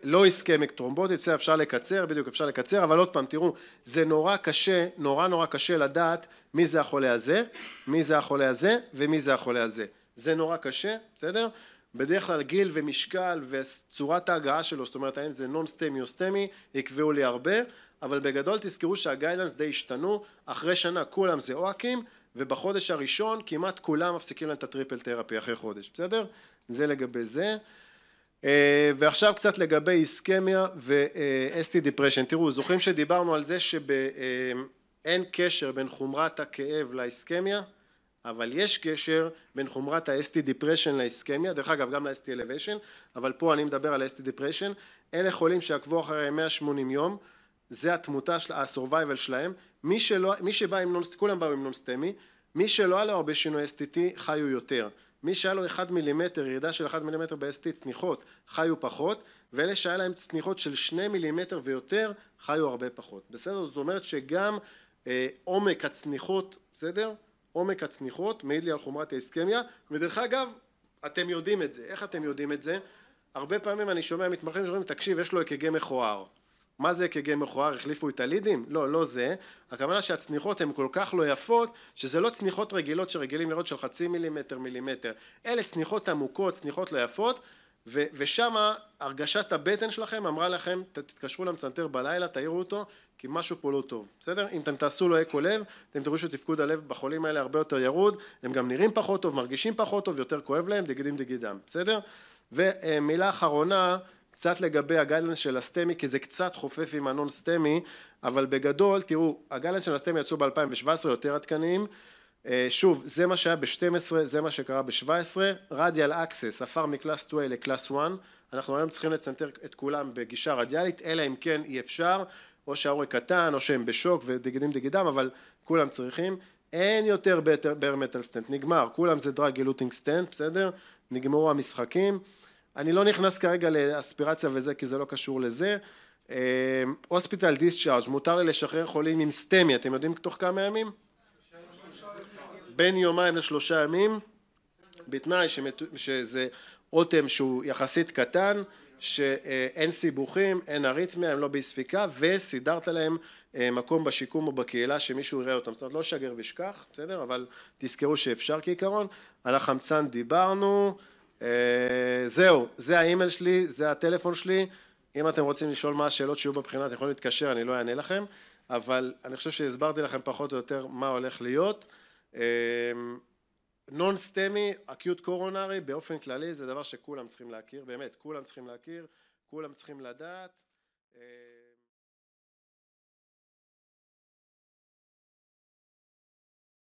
לא איסקמיק טרומבוטית, בסדר, אפשר לקצר, בדיוק אפשר לקצר, אבל עוד פעם, תראו, זה נורא קשה, נורא נורא קשה לדעת מי זה החולה הזה, מי זה החולה הזה ומי זה החולה הזה. זה נורא קשה, בסדר? בדרך כלל גיל ומשקל וצורת ההגעה שלו, זאת אומרת האם זה נון סטמי או סטמי, יקבעו לי הרבה, אבל בגדול תזכרו שהגיידנס די השתנו, אחרי שנה כולם זה אוהקים, ובחודש הראשון כמעט כולם מפסיקים להם את הטריפל תרפי אחרי חודש, בסדר? זה לגבי זה. אה, ועכשיו קצת לגבי איסקמיה ו-ST דיפרשן, תראו זוכרים שדיברנו על זה שאין אה, קשר בין חומרת הכאב לאיסקמיה? אבל יש קשר בין חומרת ה-ST depression להיסכמיה, דרך אגב גם ל-ST elevation, אבל פה אני מדבר על ה-ST depression, אלה חולים שעקבו אחרי 180 יום, זה התמותה, של, ה-survival שלהם, מי, שלא, מי שבא עם נונסטמי, כולם באו עם נונסטמי, מי שלא היה לו הרבה שינוי STT חיו יותר, מי שהיה לו 1 מילימטר, ירידה של 1 מילימטר ב-ST צניחות, חיו פחות, ואלה שהיה להם צניחות של 2 מילימטר ויותר, חיו הרבה פחות, בסדר? זאת אומרת שגם אה, עומק הצניחות, בסדר? עומק הצניחות מעיד לי על חומרת האיסקמיה, ודרך אגב, אתם יודעים את זה. איך אתם יודעים את זה? הרבה פעמים אני שומע מתמחים שאומרים, תקשיב, יש לו אק"ג מכוער. מה זה אק"ג מכוער? החליפו את הלידים? לא, לא זה. הכוונה שהצניחות הן כל כך לא יפות, שזה לא צניחות רגילות שרגילים לראות של חצי מילימטר, מילימטר. אלה צניחות עמוקות, צניחות לא יפות, ושם הרגשת הבטן שלכם אמרה לכם תתקשרו למצנתר בלילה תעירו אותו כי משהו פה לא טוב בסדר אם אתם תעשו לו אקו לב אתם תראו שתפקוד הלב בחולים האלה הרבה יותר ירוד הם גם נראים פחות טוב מרגישים פחות טוב יותר כואב להם דגידים דגידם בסדר ומילה אחרונה קצת לגבי הגיידלנס של הסטמי כי זה קצת חופף עם הנון סטמי אבל בגדול תראו הגיידלנס של הסטמי יצאו ב-2017 יותר עדכניים אה, שוב, זה מה שהיה ב-12, זה מה שקרה ב-17, רדיאל אקסס עפר מקלאס 2 לקלאס 1, אנחנו היום צריכים לצנתר את כולם בגישה רדיאלית, אלא אם כן אי אפשר, או שההורג קטן, או שהם בשוק ודגדים דיגדם, אבל כולם צריכים. אין יותר בר מטל סטנט, נגמר, כולם זה דרג גילוטינג סטנט, בסדר? נגמרו המשחקים. אני לא נכנס כרגע לאספירציה וזה, כי זה לא קשור לזה. הוספיטל אה, דיסצ'ארג', מותר לי לשחרר חולים עם סטמי, אתם יודעים תוך כמה ימים? בין יומיים לשלושה ימים, בתנאי שמת... שזה אוטם שהוא יחסית קטן, שאין סיבוכים, אין אריתמיה, הם לא באי ספיקה, וסידרת להם אה, מקום בשיקום או בקהילה שמישהו יראה אותם. זאת אומרת, לא שגר ושכח, בסדר? אבל תזכרו שאפשר כעיקרון. על החמצן דיברנו, אה, זהו, זה האימייל שלי, זה הטלפון שלי. אם אתם רוצים לשאול מה השאלות שיהיו בבחינה, אתם יכולים להתקשר, אני לא אענה לכם, אבל אני חושב שהסברתי לכם פחות או יותר מה הולך להיות. נון סטמי, אקיוט קורונרי, באופן כללי זה דבר שכולם צריכים להכיר, באמת, כולם צריכים להכיר, כולם צריכים לדעת. Uh...